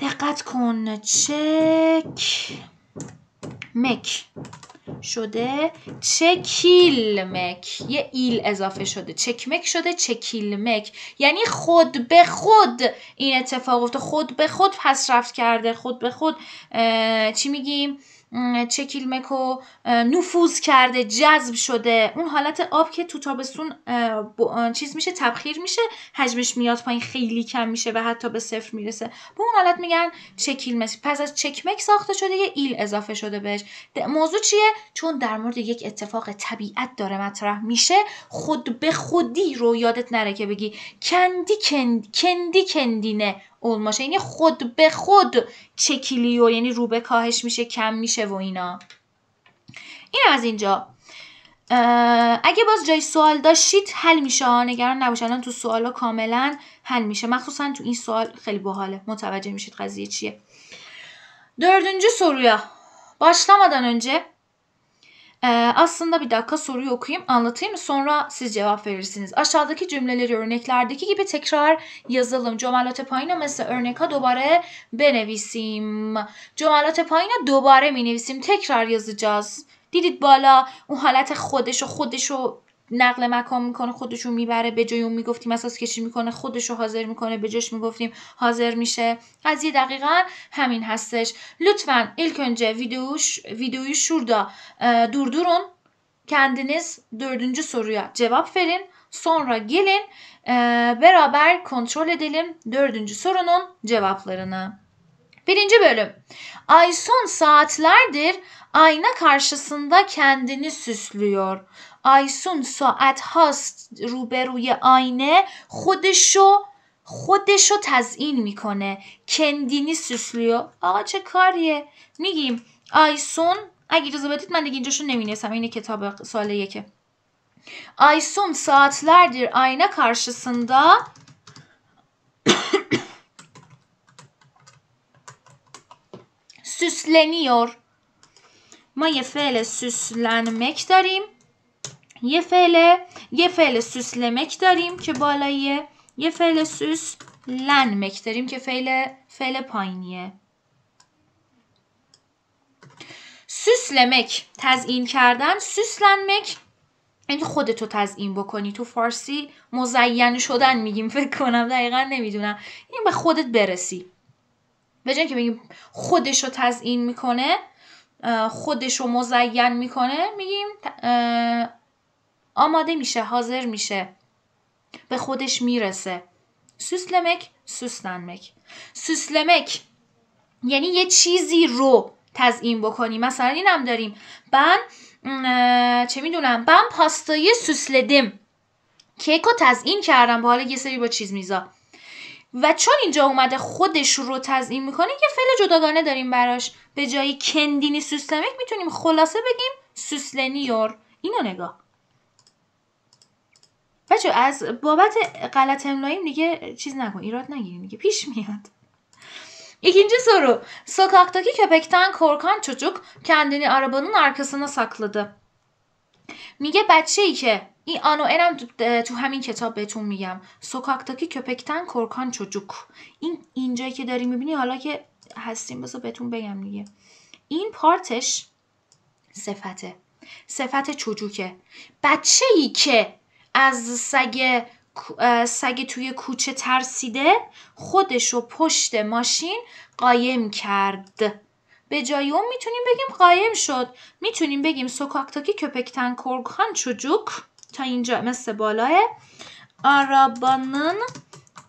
Speaker 1: دقت کن چک مک شده چکیلمک یه ایل اضافه شده چکمک شده چکیلمک یعنی خود به خود این اتفاق افتاده خود به خود پس رفت کرده خود به خود چی میگیم چکیل مکو نفوذ کرده جذب شده اون حالت آب که تو تابستون چیز میشه تبخیر میشه حجمش میاد پایین خیلی کم میشه و حتی به صفر میرسه به اون حالت میگن مکو پس از چکمک ساخته شده یه ایل اضافه شده بهش موضوع چیه چون در مورد یک اتفاق طبیعت داره مطرح میشه خود به خودی رو یادت نره که بگی کندی کند... کندی کندینه ماشه یعنی خود به خود و یعنی روبه کاهش میشه کم میشه و اینا این از اینجا اگه باز جای سوال داشتید حل میشه نگران نباشید الان تو سوالا کاملا حل میشه مخصوصا تو این سوال خیلی باحاله متوجه میشید قضیه چیه. سوریا soruya başlamadan önce Ee, aslında bir dakika soruyu okuyayım anlatayım mı sonra siz cevap verirsiniz. Aşağıdaki cümleleri örneklerdeki gibi tekrar yazalım. Cümlelate payına mesela örneka dobare benevisim. Cümlelate payına dobare minevisim. Tekrar yazacağız. دیدید bala اون حالت خودش و خودش و نقل مکان میکنه خودشون میبره به جای اون میگفتیم اساس کشی میکنه خودشو حاضر میکنه به جاش میگفتیم حاضر میشه قضیه دقیقا همین هستش لطفا ilk önce videoyu, videoyu şurada e, durdurun kendiniz dördüncü soruya cevap verin sonra gelin e, beraber kontrol edelim dördüncü sorunun cevaplarını. Birinci bölüm. Aysun saatlerdir ayna karşısında kendini süslüyor. آیسون ساعت هاست روبروی آینه خودشو خودشو تزئین میکنه کندینی سوفلیو آقا چه کاریه میگیم آیسون اگه اجازه بدید من دیگه اینجاشو نمینیسم این کتاب سال یکه آیسون ساعتلردیر آینه کارشسندا سسلنیور ما یه فعل سسلنمک داریم. یه فعل یه فعل سوسلمک داریم که بالاییه یه فعل سوس مک داریم که فعل فعل پایینیه سوسلمک تزیین کردن مک یعنی خودتو تزیین بکنی تو فارسی مزین شدن میگیم فکر کنم دقیقا نمیدونم این یعنی به خودت برسی به که میگیم خودش رو تزیین میکنه خودش رو مزین میکنه میگیم آماده میشه حاضر میشه به خودش میرسه سوسلمک سوسلمک. سوسلمک یعنی یه چیزی رو تزئین بکنی مثلا هم داریم بن چه میدونم بن پاستای سوسلدم کیک رو تزئین کردم با حالا یه سری با چیز میزا و چون اینجا اومده خودش رو تزئین میکنه یه فعل جداگانه داریم براش به جای کندینی سوسلمک میتونیم خلاصه بگیم سوسلنیور اینو نگاه بچه از بابت غلط املاییم دیگه چیز نکن ایراد نگیریم پیش میاد İkinci soru. Sokaktaki کپکتن korkan çocuk kendini arabanın arkasına سکلده میگه بچه ای که این آنو اینم تو همین کتاب بهتون میگم سوکاکتاکی کپکتن کورکان چجوک این اینجایی که داری میبینی حالا که هستیم بذار بهتون بگم دیگه این پارتش صفته صفت چجوکه بچه ای که از سگ سگ توی کوچه ترسیده خودش رو پشت ماشین قایم کرد به جای اون میتونیم بگیم قایم شد میتونیم بگیم سوکاکتاکی کپکتن korkan چجوک تا اینجا مثل بالاه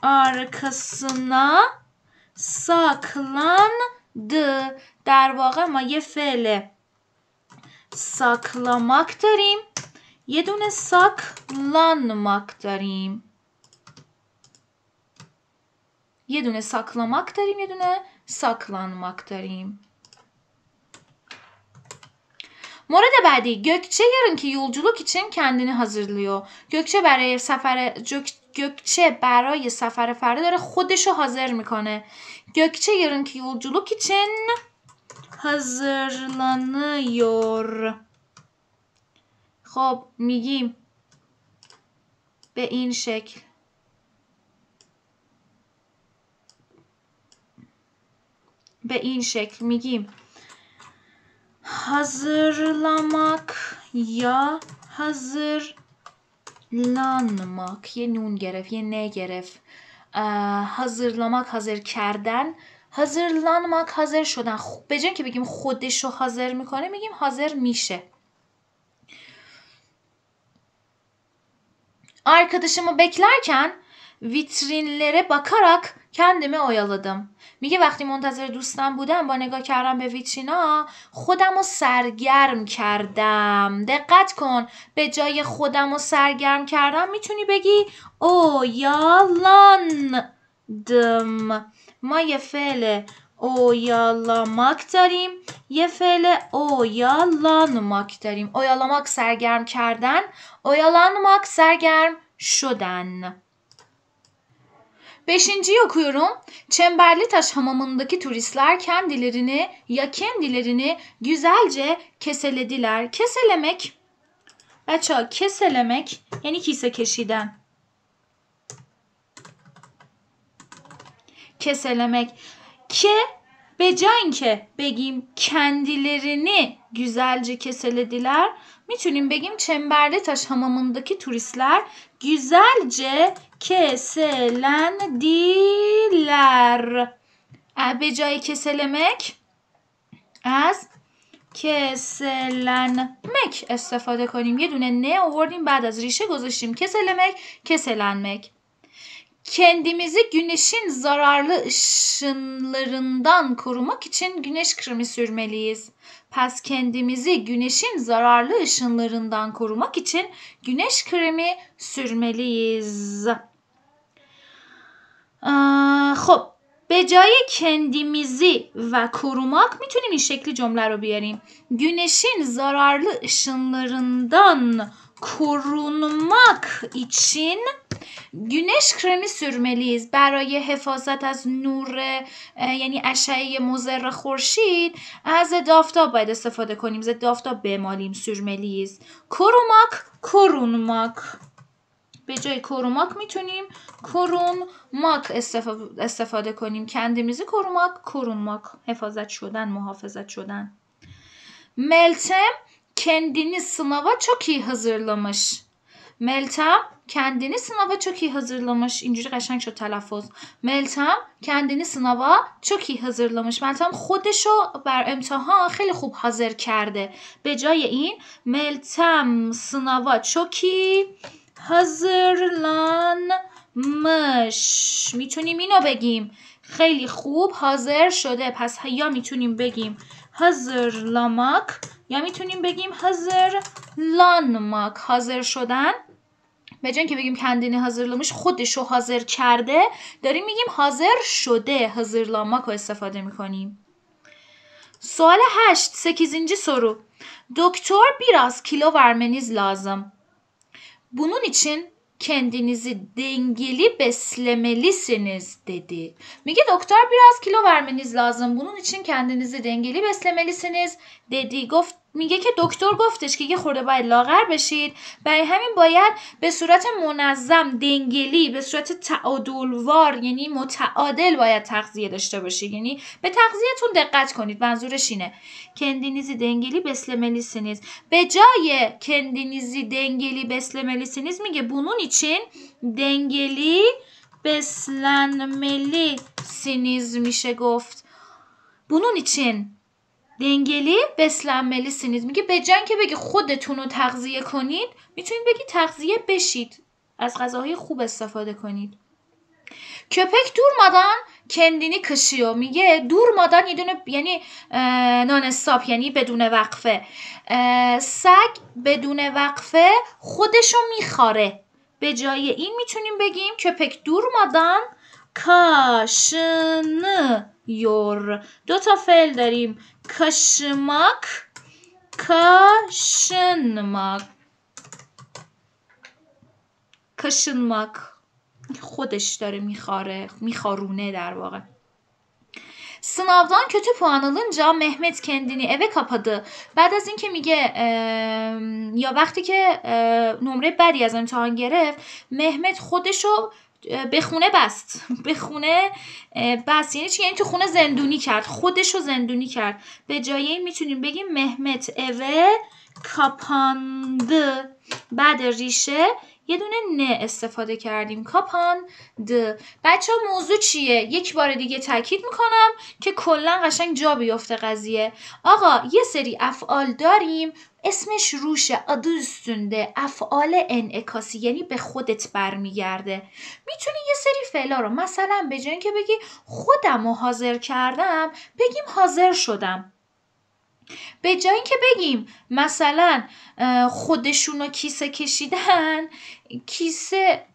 Speaker 1: آرکسنا ساکلان د در واقع ما یه فعل ساکلاماک داریم Yedüne saklanmak derim. Yedüne saklamak derim. Yedüne saklanmak derim. Morad Əbədi Gökçe yarınki yolculuk için kendini hazırlıyor. Gökçe برای سفر جک... Gökçe برای سفر فردا داره خودشو حاضر میکنه. Gökçe yarınki yolculuk için hazırlanıyor. خب میگیم به این شکل به این شکل میگیم hazırlamak یا hazırlanmak یه نون گرفت یه نه گرفت hazırlamak hazır کردن hazırlanmak حاضر شدن به که بگیم خودش رو حاضر میکنه میگیم حاضر میشه Arkadaşımı beklerken vitrinlere bakarak کندمه oyaladım. میگه وقتی منتظر دوستم بودم با نگاه کردم به ویترینا خودم رو سرگرم کردم دقت کن به جای خودم رو سرگرم کردم میتونی بگی اویالان ما یه فعل Oyalamak derim. Ye oyalanmak derim. Oyalamak sergerm kerden. Oyalanmak sergerm şuden. Beşinciyi okuyorum. Çemberli Taş hamamındaki turistler kendilerini ya kendilerini güzelce keselediler. Keselemek, aço keselemek, yani kise keşiden. Keselemek. ke ki begim kendilerini güzelce keselediler mütünim begim çemberde taş hamamındaki turistler güzelce keselendiler becayı keselemek ez keselenmek estefadekanyim ne dünenne wordin bedez rişe gozaşiğm keselemek keselenmek kendimizi güneşin zararlı ışınlarından korumak için güneş kremi sürmeliyiz. Pes kendimizi güneşin zararlı ışınlarından korumak için güneş kremi sürmeliyiz. خب ee, به kendimizi ve korumak کروماک میتونیم این شکلی جمله Güneşin zararlı ışınlarından korunmak için güneş kremi sürmeliyiz برای حفاظت از نور یعنی اشعه مضر خورشید از دافتا باید استفاده کنیم ضد دافتا بمالیم سürmeliyiz کروماک کرونماک به جای korumak میتونیم کرونماک استفاده کنیم میزی کروماک کرونماک حفاظت شدن محافظت شدن ملتم kendini sınava çok iyi hazırlamış. Meltem kendini sınava çok iyi hazırlamış. اینجوری قشنگ شد تلفظ. Meltem kendini sınava çok iyi hazırlamış. Meltem خودشو بر امتحان خیلی خوب حاضر کرده. به جای این sınava çok iyi hazırlanmış. میتونیم اینو بگیم. خیلی خوب حاضر شده. پس یا میتونیم بگیم hazır یا میتونیم بگیم حضر lanmak حاضر شدن به جای که بگیم کندینی حاضر لامش خودش رو حاضر کرده داریم میگیم حاضر شده حاضر لامک رو استفاده میکنیم سوال هشت سکیزینجی سرو دکتر بیراز کیلو ورمنیز لازم بونون ایچین kendinizi dengeli beslemelisiniz dedi. Müge doktor biraz kilo vermeniz lazım. Bunun için kendinizi dengeli beslemelisiniz. ددی گفت میگه که دکتر گفتش که یه خورده باید لاغر بشید برای همین باید به صورت منظم دنگلی به صورت تعادلوار یعنی متعادل باید تغذیه داشته باشید یعنی به تغذیهتون دقت کنید منظورش اینه کندینیزی دنگلی بسلملیسینیز به جای کندینیزی دنگلی بسلملیسینیز میگه بونونی چین دنگلی بسلن ملی میشه گفت بونونی چین دنگلی نیست میگه به جنگ که بگی خودتون رو تغذیه کنید میتونید بگی تغذیه بشید از غذاهای خوب استفاده کنید کپک دور مادان کندینی کشیو میگه دور یه دونه یعنی نان استاپ یعنی بدون وقفه سگ بدون وقفه خودشو میخاره به جای این میتونیم بگیم کپک مادان کاشن یور دو تا فعل داریم kaşımak kaşınmak kaşınmak خودش داره میخاره میخارونه در واقع سناودان کتو puan محمد محمد کندینی اوه کپاده. بعد از اینکه میگه یا وقتی که نمره بدی از امتحان گرفت محمد خودشو به خونه بست به خونه بست یعنی چی یعنی تو خونه زندونی کرد خودش رو زندونی کرد به جایی این میتونیم بگیم مهمت اوه کاپاند بعد ریشه یه دونه نه استفاده کردیم کاپان د بچه ها موضوع چیه یک بار دیگه تاکید میکنم که کلا قشنگ جا بیفته قضیه آقا یه سری افعال داریم اسمش روشه آدوستونده افعال انعکاسی یعنی به خودت برمیگرده میتونی یه سری فعلا رو مثلا به که بگی خودم رو حاضر کردم بگیم حاضر شدم به جای اینکه بگیم مثلا خودشون رو کیسه کشیدن کیسه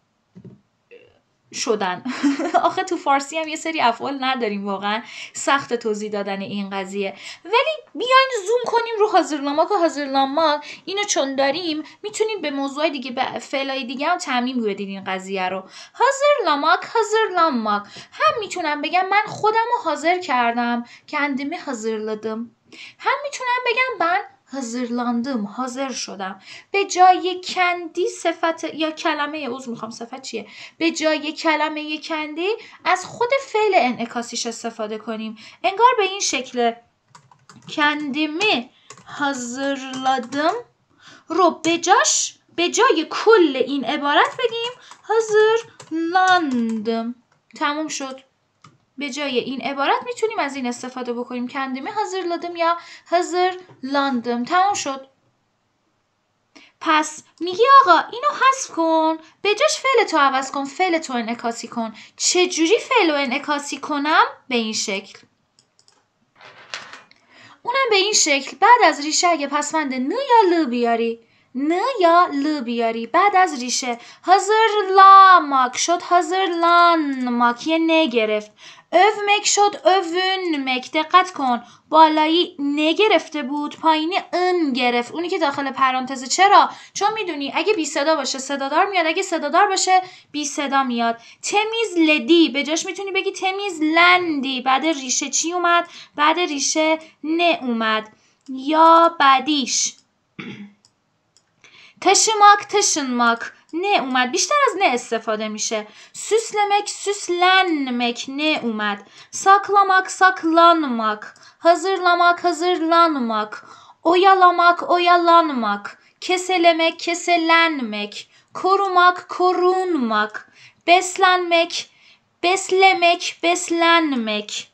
Speaker 1: شدن [LAUGHS] آخه تو فارسی هم یه سری افعال نداریم واقعا سخت توضیح دادن این قضیه ولی بیاین زوم کنیم رو و که حاضرنامه اینو چون داریم میتونیم به موضوع دیگه به فعلای دیگه هم تعمیم بدین این قضیه رو حاضر لاماک هم میتونم بگم من خودم رو حاضر کردم کندمی لدم هم میتونم بگم من حاضرلاندم حاضر شدم به جای کندی صفت یا کلمه اوز میخوام صفت چیه به جای کلمه کندی از خود فعل انعکاسیش استفاده کنیم انگار به این شکل کندمه حاضرلادم رو به جاش به جای کل این عبارت بگیم حاضرلاندم تموم شد به جای این عبارت میتونیم از این استفاده بکنیم کندمی لادم یا لاندم تمام شد پس میگی آقا اینو حذف کن به جاش فعل تو عوض کن فعل تو انعکاسی کن چجوری فعل رو انعکاسی کنم به این شکل اونم به این شکل بعد از ریشه اگه پسمند نو یا ل بیاری ن یا ل بیاری بعد از ریشه مک شد ماک یه نه گرفت مک شد مک دقت کن بالایی نه گرفته بود پایینی ان گرفت اونی که داخل پرانتزه چرا چون میدونی اگه بی صدا باشه صدادار میاد اگه صدادار باشه بی صدا میاد تمیز لدی به جاش میتونی بگی تمیز لندی بعد ریشه چی اومد بعد ریشه نه اومد یا بعدیش Taşımak, taşınmak. Ne اومد بیشتر از نه استفاده میشه süslemek süslenmek ne اومد saklamak saklanmak hazırlamak hazırlanmak oyalamak oyalanmak keselemek keselenmek korumak korunmak beslenmek beslemek beslenmek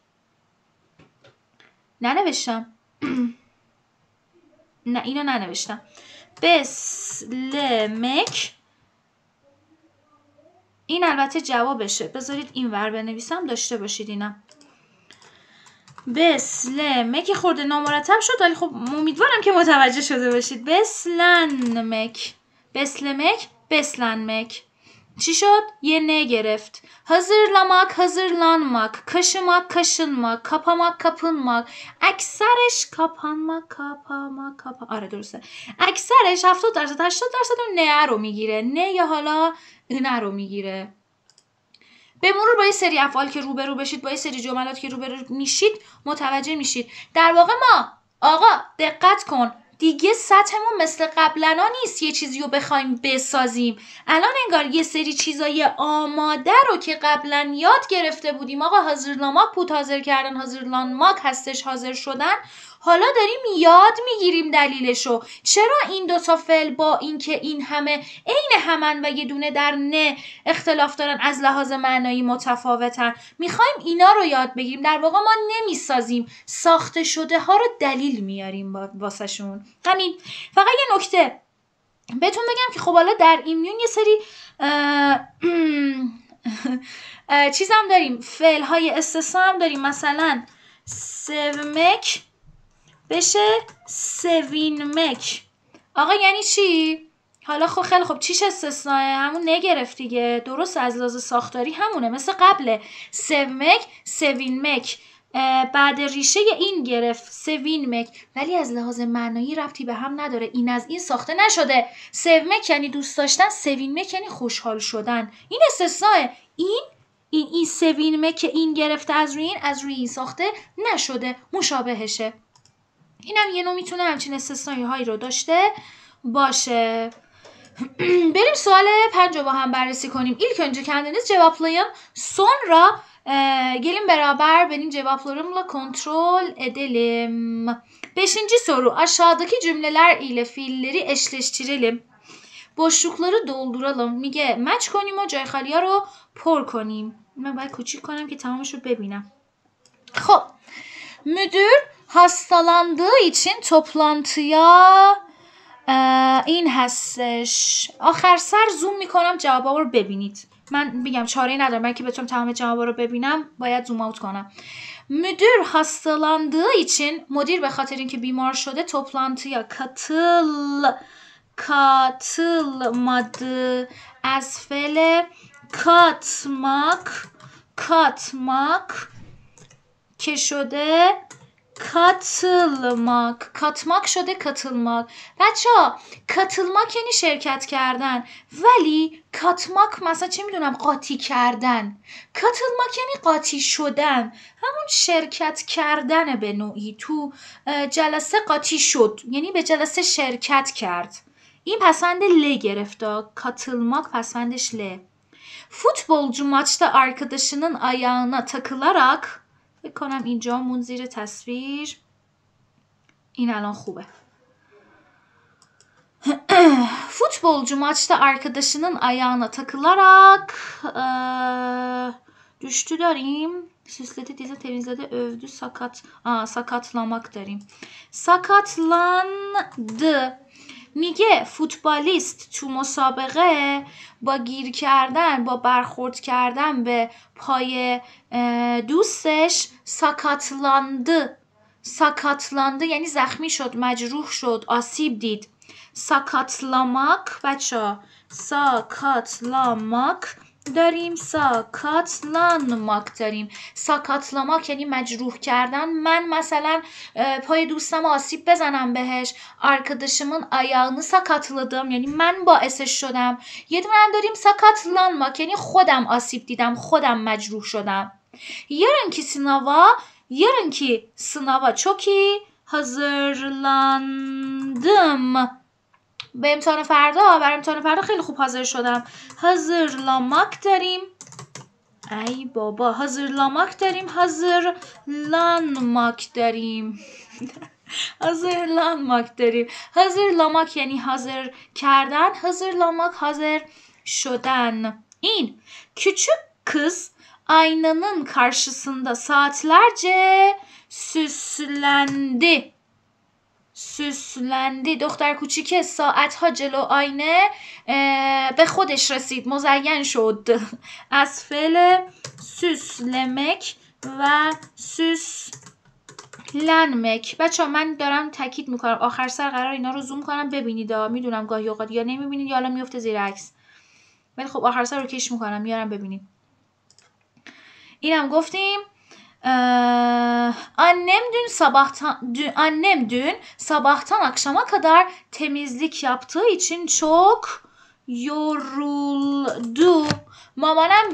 Speaker 1: ننوشتم نه اینو ننوشتم بسلمک این البته جوابشه بذارید این ور بنویسم داشته باشید اینم بسلمک خورده نامرتب شد ولی خب امیدوارم که متوجه شده باشید بسلنمک بسلمک مک چی نه گرفت نه گرفت. Hazırlamak, لانماک کشماک کشنماک کپمک کپنماک اکثرش kapanmak, kapamak, kapamak. آره درسته. اکثرش 70 درصد 80 درصد اون نه رو میگیره. نه یا حالا نه رو میگیره. به مرور با یه سری افعال که روبرو بشید با یه سری جملات که روبرو میشید متوجه میشید در واقع ما آقا دقت کن دیگه سطحمون مثل قبلا نیست یه چیزی رو بخوایم بسازیم الان انگار یه سری چیزای آماده رو که قبلا یاد گرفته بودیم آقا حاضر لاماک بود حاضر کردن حاضر لانماک هستش حاضر شدن حالا داریم یاد میگیریم دلیلشو چرا این تا فعل با اینکه این همه عین همن و یه دونه در نه اختلاف دارن از لحاظ معنایی متفاوتن میخوایم اینا رو یاد بگیریم در واقع ما نمیسازیم ساخته شده ها رو دلیل میاریم واسهشون همین فقط یه نکته بهتون بگم که خب حالا در این میون یه سری [CLEARS THROAT] چیز داریم فعل های استثنا هم داریم مثلا سومک بشه سوینمک آقا یعنی چی؟ حالا خب خیلی خب چیش استثنائه؟ همون نگرفت دیگه درست از لحاظ ساختاری همونه مثل قبله سومک سوینمک بعد ریشه این گرفت سوین مک ولی از لحاظ معنایی رفتی به هم نداره این از این ساخته نشده سومک یعنی دوست داشتن سوین مک یعنی خوشحال شدن این استثنائه این این این سوین مک که این گرفته از روی این از روی این ساخته نشده مشابهشه اینم یه نوع میتونه همچین استثنایی هایی رو داشته باشه [CLEARS THROAT] بریم سوال پنج رو با هم بررسی کنیم ilk önce kendiniz cevaplayın sonra e, gelin beraber benim cevaplarımla kontrol edelim. Beşinci soru aşağıdaki cümleler ile fiilleri eşleştirelim. Boşlukları dolduralım. میگه مچ کنیم و جای خالی ها رو پر کنیم. من باید کوچیک کنم که تمامش رو ببینم. خب مدیر hastalandığı için توپلانتیا این هستش آخر سر زوم میکنم جواب رو ببینید من میگم چاره ندارم من که بتونم تمام جوابا رو ببینم باید زوم اوت کنم مدیر hastalandığı ایچین مدیر به خاطر اینکه بیمار شده کتل کتل مد از فعل کت مک که شده katılmak katmak شده katılmak بچه ها katılmak یعنی شرکت کردن ولی katmak مثلا چه میدونم قاطی کردن katılmak یعنی قاطی شدن همون شرکت کردن به نوعی تو جلسه قاطی شد یعنی به جلسه شرکت کرد این پسند ل گرفتا katılmak پسندش ل Futbolcu maçta arkadaşının ayağına takılarak فکر کنم اینجا مون زیر تصویر این الان خوبه Futbolcu [CLEARS THROAT] maçta arkadaşının ayağına takılarak ee, düştü derim. Süsledi, dizi temizledi, övdü, sakat, aa, sakatlamak derim. Sakatlandı. میگه فوتبالیست تو مسابقه با گیر کردن با برخورد کردن به پای دوستش ساکاتلاند ساکاتلاند یعنی زخمی شد مجروح شد آسیب دید ساکاتلاماک بچه ساکاتلاماک داریم ساکاتلانماک داریم ساکاتلاماک یعنی مجروح کردن من مثلا پای دوستم آسیب بزنم بهش arkadaşımın ayağını sakatladım یعنی من باعثش شدم یه دونه هم داریم ساکاتلانماک یعنی خودم آسیب دیدم خودم مجروح شدم کی سناوا یارن کی چوکی چوکی لاندم به امتحان فردا برای امتحان فردا خیلی خوب حاضر شدم hazırlamak داریم ای بابا hazırlamak داریم hazırlanmak داریم hazırlanmak [LAUGHS] داریم hazırlamak یعنی hazır کردن hazırlamak hazır شدن این küçük kız aynanın karşısında saatlerce süslendi سوسلندی دختر کوچیک ساعتها جلو آینه به خودش رسید مزین شد از فعل سوسلمک و سوس لنمک بچه من دارم تکید میکنم آخر سر قرار اینا رو زوم کنم ببینید میدونم گاهی اوقات یا نمیبینید یا حالا میفته زیر عکس ولی خب آخر سر رو کش میکنم میارم ببینید اینم گفتیم annem dün sabahtan dün, annem dün sabahtan akşama kadar temizlik yaptığı için çok yoruldu. مامانم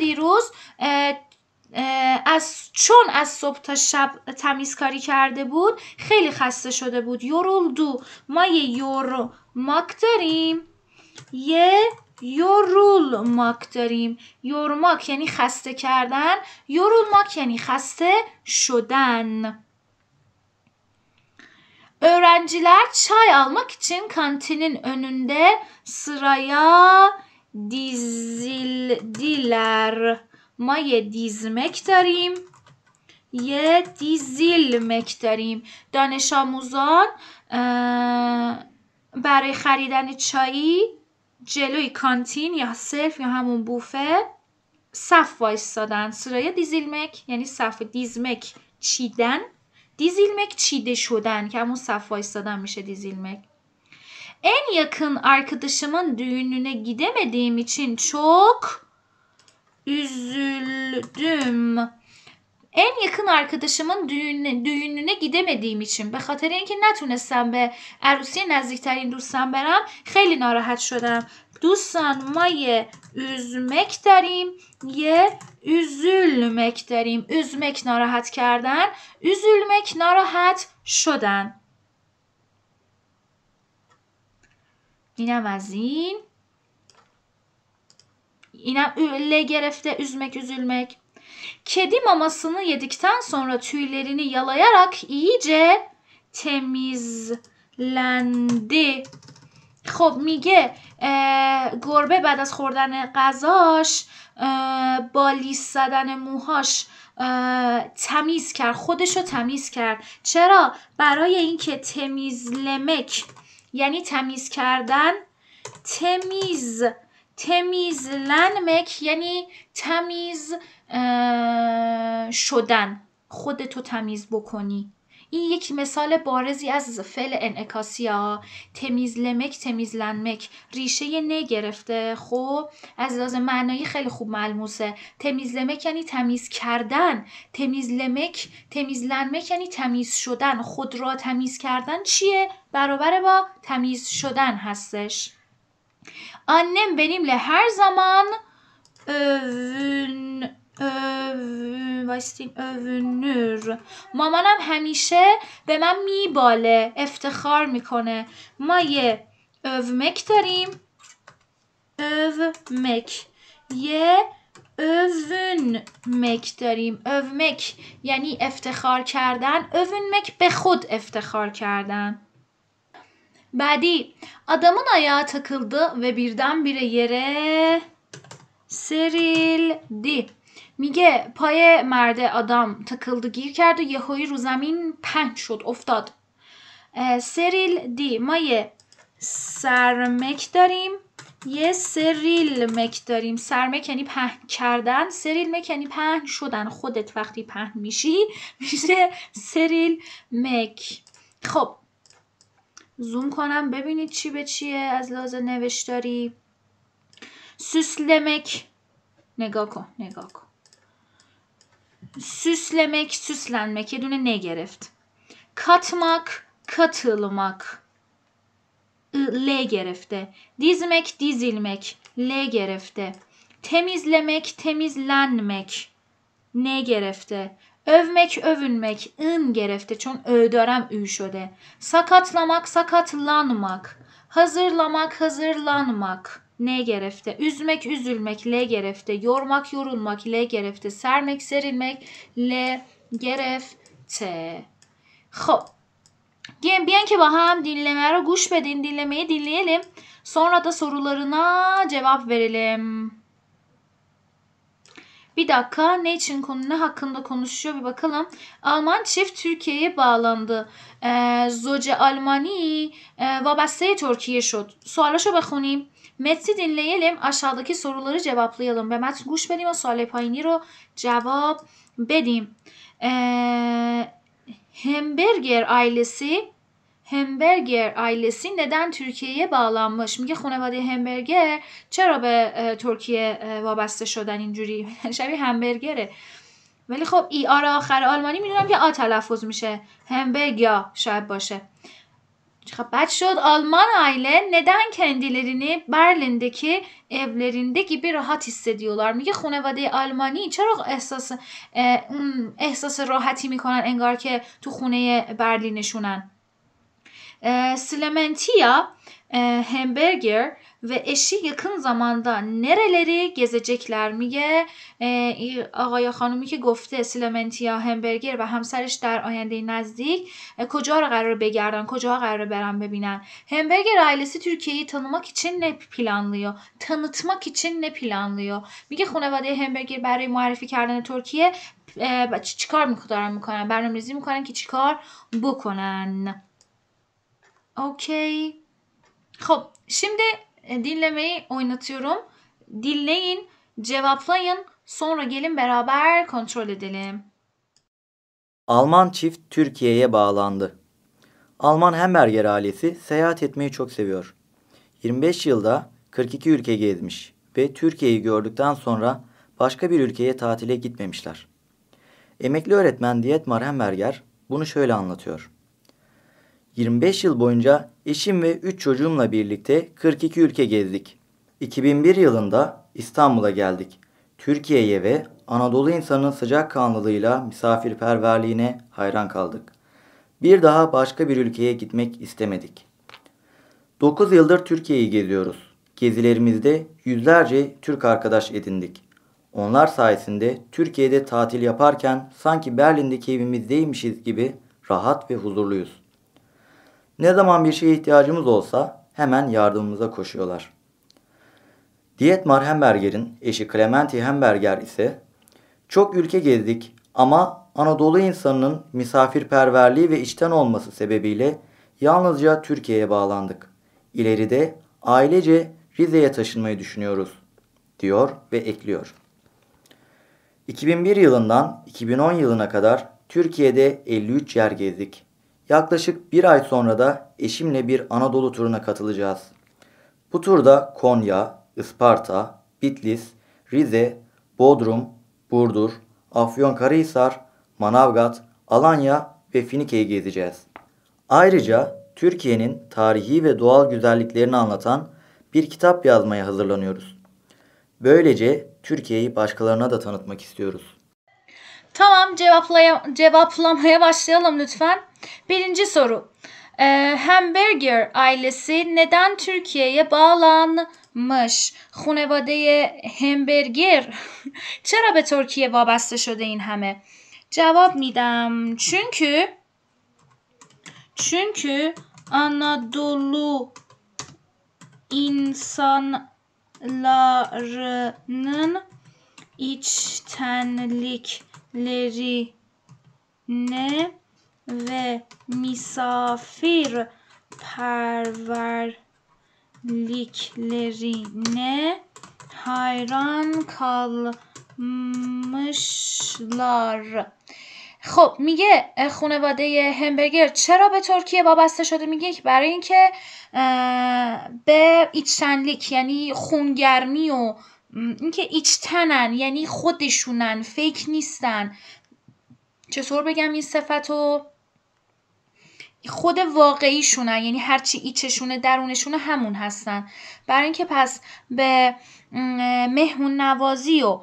Speaker 1: E, از چون از صبح تا شب تمیزکاری کرده بود خیلی خسته شده بود Yoruldu. ما یه یورماک داریم یورولماک داریم یورماک یعنی خسته کردن یورولماک یعنی خسته شدن آلماک çay almak için kantinin önünde sıraya ما یه دیزمک داریم. یه دیزیلمک داریم. دانش آموزان برای خریدن چایی جلوی کانتین یا سلف یا همون بوفه صف وایستادن سıraya دیزیلمک یعنی صف دیزمک چیدن Dizilmek çiğde şuden. Yani bu safva istedenmişe dizilmek. En yakın arkadaşımın düğününe gidemediğim için çok üzüldüm. en yakın arkadaşımın düğününe, düğününe gidemediğim için به خاطر اینکه نتونستم به عروسی نزدیکترین دوستم برم خیلی ناراحت شدم دوستان ما یه üzmek داریم یه üzülmek داریم üzmek ناراحت کردن üzülmek ناراحت شدن اینم از این اینم ل گرفته üzmek üzülmek Kedi mamasını yedikten sonra tüylerini yalayarak iyice temizlendi. خب میگه گربه بعد از خوردن غذاش با لیس زدن موهاش تمیز کرد خودشو تمیز کرد چرا برای اینکه تمیزلمک یعنی تمیز کردن تمیز تمیز لنمک یعنی تمیز شدن خودتو تمیز بکنی این یک مثال بارزی از فعل انعکاسی ها تمیز لمک تمیز لنمک ریشه نه گرفته خب از لحاظ معنایی خیلی خوب ملموسه تمیز لمک یعنی تمیز کردن تمیز لمک تمیز لنمک یعنی تمیز شدن خود را تمیز کردن چیه برابر با تمیز شدن هستش Annem benimle her مامانم همیشه به من میباله افتخار میکنه ما یه اومک داریم مک. یه مک داریم مک یعنی افتخار کردن مک به خود افتخار کردن Badi adamın ayağı takıldı ve یره سریل دی. میگه پای مرد آدم تکلده گیر کرد یه یهویی رو زمین پنج شد افتاد سریل دی ما یه سرمک داریم یه سریل مک داریم سرمک یعنی پهن کردن سریل مک یعنی پهن شدن خودت وقتی پهن میشی میشه سریل مک خب زوم کنم ببینید چی به چیه از لحاظ نوشتاری süslemek نگاه کن نگاه کن süslemek süslenmek یه دونه نه گرفت katmak katılmak ل گرفته dizmek dizilmek ل گرفته temizlemek temizlenmek ن گرفته Övmek övünmek, ın gerefte çon ödörem üşöde. Sakatlamak, sakatlanmak. Hazırlamak, hazırlanmak. N gerefte. Üzmek, üzülmek. L gerefte. Yormak, yorulmak. L gerefte. Sermek, serilmek. L gerefte. Hop. Gelin bir anki baham dinlemeye, guş bedin dinlemeyi dinleyelim. Sonra da sorularına cevap verelim. Bir dakika ne için konu ne hakkında konuşuyor bir bakalım. Alman çift Türkiye'ye bağlandı. Ee, Zoce Almani ve vabaste Türkiye şod. Sualaşa bakunayım. Metni dinleyelim. Aşağıdaki soruları cevaplayalım. Ve metni guş vereyim. Suale payini ro cevap bedim. Ee, Hamburger ailesi همبرگر ندن neden Türkiye'ye باش میگه خانواده همبرگر چرا به ترکیه وابسته شدن اینجوری [LAUGHS] شبیه همبرگره ولی خب ای آر آخر آلمانی میدونم که آ تلفظ میشه یا شاید باشه خب بعد شد آلمان کندیلرینی neden که Berlin'deki که بی راحت استدیولار میگه خانواده آلمانی چرا احساس احساس راحتی میکنن انگار که تو خونه برلینشونن Slementia, e, Hamburger ve eşi yakın zamanda nereleri gezecekler میگه آقای خانومی که گفته سلمنتیا همبرگر و همسرش در آینده نزدیک کجا رو قرار بگردن کجا قرار برن ببینن همبرگر ailesi Türkiye'yi tanımak için ne planlıyor tanıtmak için ne planlıyor میگه خانواده همبرگر برای معرفی کردن ترکیه چیکار میکنن برنامه‌ریزی میکنن که چیکار بکنن Okay. Hop. Şimdi e, dinlemeyi oynatıyorum. Dinleyin, cevaplayın. Sonra gelin beraber kontrol edelim.
Speaker 2: Alman çift Türkiye'ye bağlandı. Alman Hemberger ailesi seyahat etmeyi çok seviyor. 25 yılda 42 ülke gezmiş ve Türkiye'yi gördükten sonra başka bir ülkeye tatile gitmemişler. Emekli öğretmen Dietmar Hemberger bunu şöyle anlatıyor. 25 yıl boyunca eşim ve 3 çocuğumla birlikte 42 ülke gezdik. 2001 yılında İstanbul'a geldik. Türkiye'ye ve Anadolu insanının sıcak kanlılığıyla misafirperverliğine hayran kaldık. Bir daha başka bir ülkeye gitmek istemedik. 9 yıldır Türkiye'yi geziyoruz. Gezilerimizde yüzlerce Türk arkadaş edindik. Onlar sayesinde Türkiye'de tatil yaparken sanki Berlin'deki evimizdeymişiz gibi rahat ve huzurluyuz. Ne zaman bir şeye ihtiyacımız olsa hemen yardımımıza koşuyorlar. Dietmar Hemberger'in eşi Clementi Hemberger ise çok ülke gezdik ama Anadolu insanının misafirperverliği ve içten olması sebebiyle yalnızca Türkiye'ye bağlandık. İleride ailece Rize'ye taşınmayı düşünüyoruz diyor ve ekliyor. 2001 yılından 2010 yılına kadar Türkiye'de 53 yer gezdik. Yaklaşık bir ay sonra da eşimle bir Anadolu turuna katılacağız. Bu turda Konya, Isparta, Bitlis, Rize, Bodrum, Burdur, Afyonkarahisar, Manavgat, Alanya ve Finike'yi gezeceğiz. Ayrıca Türkiye'nin tarihi ve doğal güzelliklerini anlatan bir kitap yazmaya hazırlanıyoruz. Böylece Türkiye'yi başkalarına da tanıtmak istiyoruz.
Speaker 1: Tamam cevaplaya, cevaplamaya [LAUGHS] başlayalım lütfen. Birinci soru. E, hamburger ailesi neden Türkiye'ye bağlanmış? خانواده hamburger? چرا به ترکیه وابسته شده این همه؟ جواب çünkü çünkü Anadolu insanlarının içtenlik لری نه و میسافیر پرور هایران کال مشلار خب میگه خانواده همبرگر چرا به ترکیه وابسته شده میگه برای اینکه به ایچنلیک یعنی خونگرمی و اینکه تنن یعنی خودشونن فکر نیستن چطور بگم این صفت خود واقعیشونن یعنی هرچی ایچشونه درونشونه همون هستن برای اینکه پس به مهمون نوازی و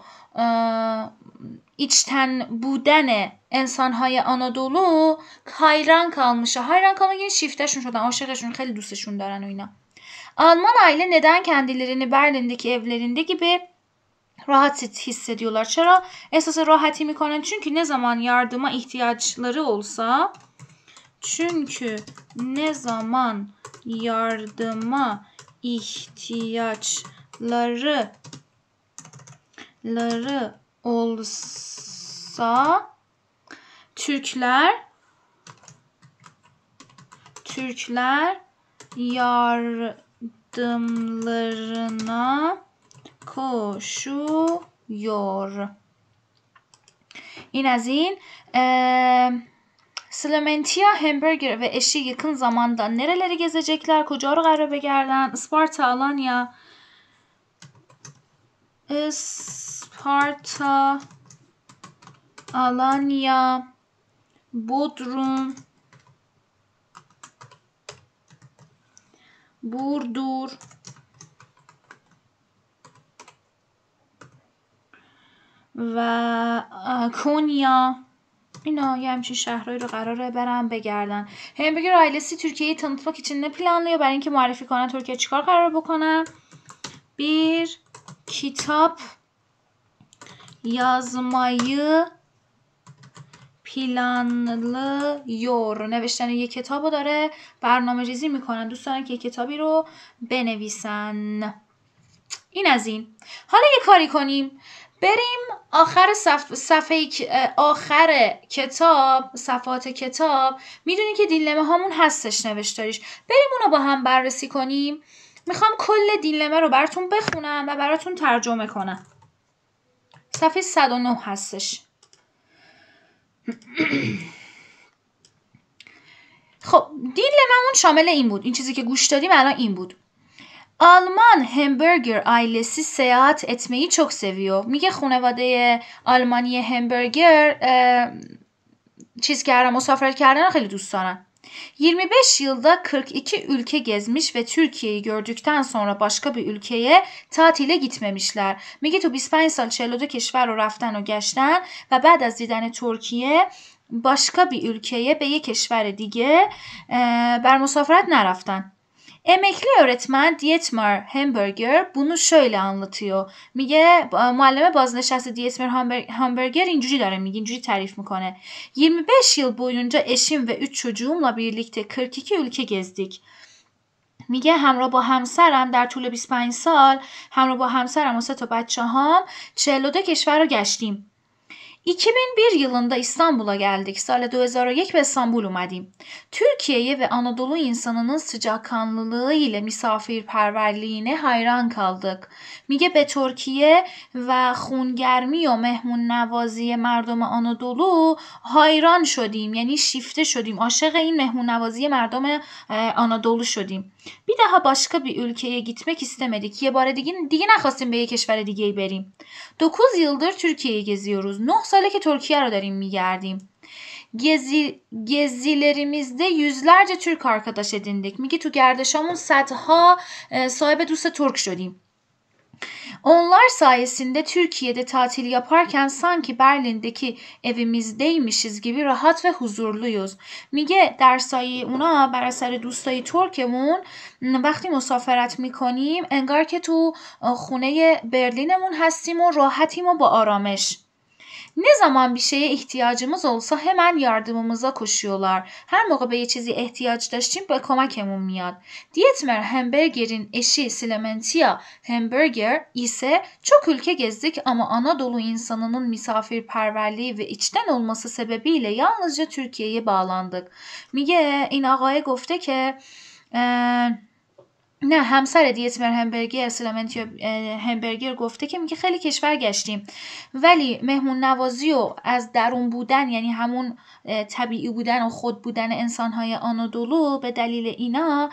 Speaker 1: ایچتن بودن انسانهای آنادولو هایران کال میشه هایران کال یعنی شیفتشون شدن عاشقشون خیلی دوستشون دارن و اینا Alman aile neden kendilerini Berlin'deki evlerinde gibi rahat hissediyorlar. Çara esası rahati mikonen çünkü ne zaman yardıma ihtiyaçları olsa çünkü ne zaman yardıma ihtiyaçları ları olsa Türkler Türkler yar adımlarına koşuyor. İnazin eee Slementia, Hamburger ve eşi yakın zamanda nereleri gezecekler? Kocaoruk gerden Sparta Alanya. Sparta Alanya, Bodrum, دور و کونیا اینا یه همچین شهرهایی رو قراره برم بگردن بگیر آیلسی ترکیه tanıtmak نه پلان یا برای اینکه معرفی کنن ترکیه چیکار قرار بکنن بیر کتاب یازمایی پلانل یور نوشتن یک کتاب رو داره برنامه ریزی میکنن دوست دارن که یک کتابی رو بنویسن این از این حالا یه کاری کنیم بریم آخر صفحه آخر کتاب صفحات کتاب میدونی که دیلمه هامون هستش نوشتاریش بریم اونو با هم بررسی کنیم میخوام کل دیلمه رو براتون بخونم و براتون ترجمه کنم صفحه 109 هستش
Speaker 2: [COUGHS]
Speaker 1: خب دیل من شامل این بود این چیزی که گوش دادیم الان این بود آلمان همبرگر آیلسی سیات اتمی چوک سویو میگه خانواده آلمانی همبرگر چیز کردن مسافرت کردن خیلی دوست دارن 25 yılda 42 ülke gezmiş ve Türkiye'yi gördükten sonra başka bir ülkeye tatile gitmemişler. میگه تو 25 سال 42 کشور رو رفتن و گشتن و بعد از دیدن ترکیه başka bir ülkeye به یک کشور دیگه بر مسافرت نرفتن Emekli öğretmen Dietmar Hamburger bunu şöyle anlatıyor. muallime معلم Dietmar Hamburger incüci اینجوری داره میگه tarif mi میکنه. 25 yıl boyunca eşim ve 3 çocuğumla birlikte 42 ülke gezdik. میگه همراه با همسرم در طول 25 سال همراه با همسرم و سه تا بچه هم 42 کشور رو گشتیم. 2001 yılında İstanbul'a geldik. Sal 2001 ve İstanbul umadim. Türkiye'ye ve Anadolu insanının sıcakkanlılığı ile misafirperverliğine hayran kaldık. Mige Türkiye ve ve خونگرمی و مهمون نوازی مردم آنادولو هایران شدیم یعنی شیفته شدیم عاشق این مهمون نوازی مردم آنادولو شدیم Bir daha başka bir ülkeye gitmek istemedi ki bari digin digin نخواستیم به یک کشور دیگه 9 yıldır Türkiye'yi geziyoruz. 9 sale ki Türkiye رو داریم میگردیم. Gezi, gezilerimizde yüzlerce Türk arkadaş edindik. میگه تو گردشامون صدها صاحب دوست Türk شدیم. Onlar sayesinde Türkiye'de tatil yaparken sanki Berlin'deki evimizdeymişiz gibi rahat و huzurluyuz. میگه در سایه اونا بر اثر دوستای ترکمون وقتی مسافرت میکنیم انگار که تو خونه برلینمون هستیم و راحتیم و با آرامش Ne zaman bir şeye ihtiyacımız olsa hemen yardımımıza koşuyorlar. Her موقع چیزی احتیاج داشتیم به کمکمون میاد. دیتمر Hamburger'in eşi Silementia Hamburger ise çok ülke gezdik ama Anadolu insanının misafirperverliği ve içten olması sebebiyle yalnızca Türkiye'ye bağlandık. میگه in آقای گفته که نه همسر دیتمر همبرگر سلامنت همبرگر گفته که میگه خیلی کشور گشتیم ولی مهمون نوازی و از درون بودن یعنی همون طبیعی بودن و خود بودن انسانهای آنادولو به دلیل اینا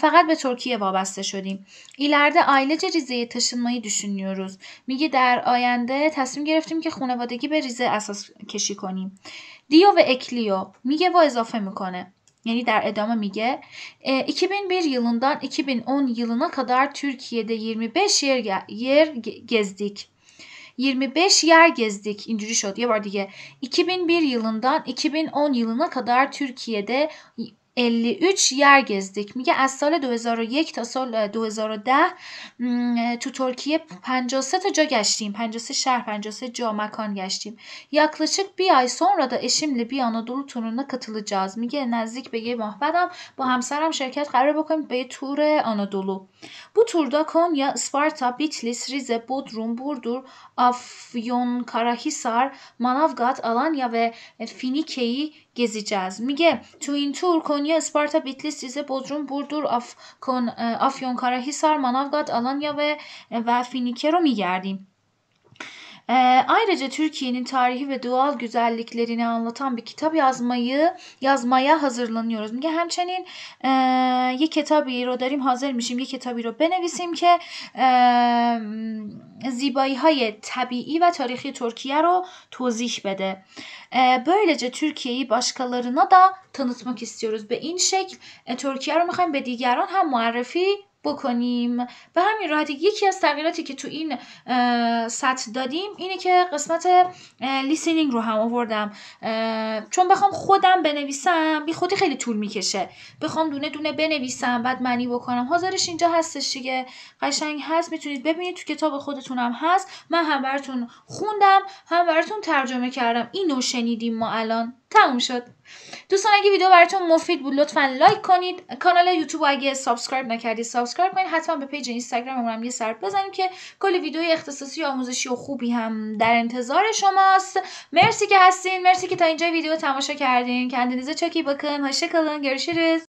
Speaker 1: فقط به ترکیه وابسته شدیم ایلرده آیله ریزه تشمایی düşünüyoruz میگه در آینده تصمیم گرفتیم که خانوادگی به ریزه اساس کشی کنیم دیو و اکلیو میگه و اضافه میکنه Yeni der Edam'a Mige. E, 2001 yılından 2010 yılına kadar Türkiye'de 25 yer yer gezdik. 25 yer gezdik İnciri Şod diye var diye. 2001 yılından 2010 yılına kadar Türkiye'de 53 یرگزدیک میگه از سال 2001 تا سال 2010 تو ترکیه 53 تا جا گشتیم 53 شهر 53 جا مکان گشتیم یکلشک بی آی را دا اشیملی بی آنادولو تورونه جاز. میگه نزدیک به یه ماه بعدم با همسرم شرکت قرار بکنیم به یه تور آنادولو بو دا کن یا سپارتا بیتلیس ریزه بودروم بوردور آفیون کاراهیسار مانافگات آلانیا و فینیکیی میگه تو این تور کنیا اسپارتا بیتلیس چیزه بودرون بردور آف... آفیون کارا هیسار مناوگاد آلانیا و, و فینیکه رو میگردیم E, ayrıca Türkiye'nin tarihi ve doğal güzelliklerini anlatan bir kitap yazmayı yazmaya hazırlanıyoruz. Mge hemçenin e, yek kitabı رو داریم hazırmışım میشیم kitabı کتابی رو بنویسیم که زیبایی های طبیعی و تاریخی ترکیه رو توضیح بده böylece Türkiye'yi başkalarına da tanıtmak istiyoruz. Ve in şekl Türkiye رو میخوایم به دیگران hem معرفی بکنیم به همین راحتی یکی از تغییراتی که تو این سطح دادیم اینه که قسمت لیسینینگ رو هم آوردم چون بخوام خودم بنویسم بی خودی خیلی طول میکشه بخوام دونه دونه بنویسم بعد معنی بکنم حاضرش اینجا هستش دیگه قشنگ هست میتونید ببینید تو کتاب خودتونم هست من هم براتون خوندم هم براتون ترجمه کردم اینو شنیدیم ما الان تموم شد دوستان اگه ویدیو براتون مفید بود لطفا لایک کنید کانال یوتیوب اگه سابسکرایب نکردید سابسکرایب کنید حتما به پیج اینستاگرام هم یه سر بزنید که کلی ویدیو اختصاصی آموزشی و خوبی هم در انتظار شماست مرسی که هستین مرسی که تا اینجا ویدیو تماشا کردین
Speaker 2: کندنیزه چکی باکن هاشکلن گرشیرز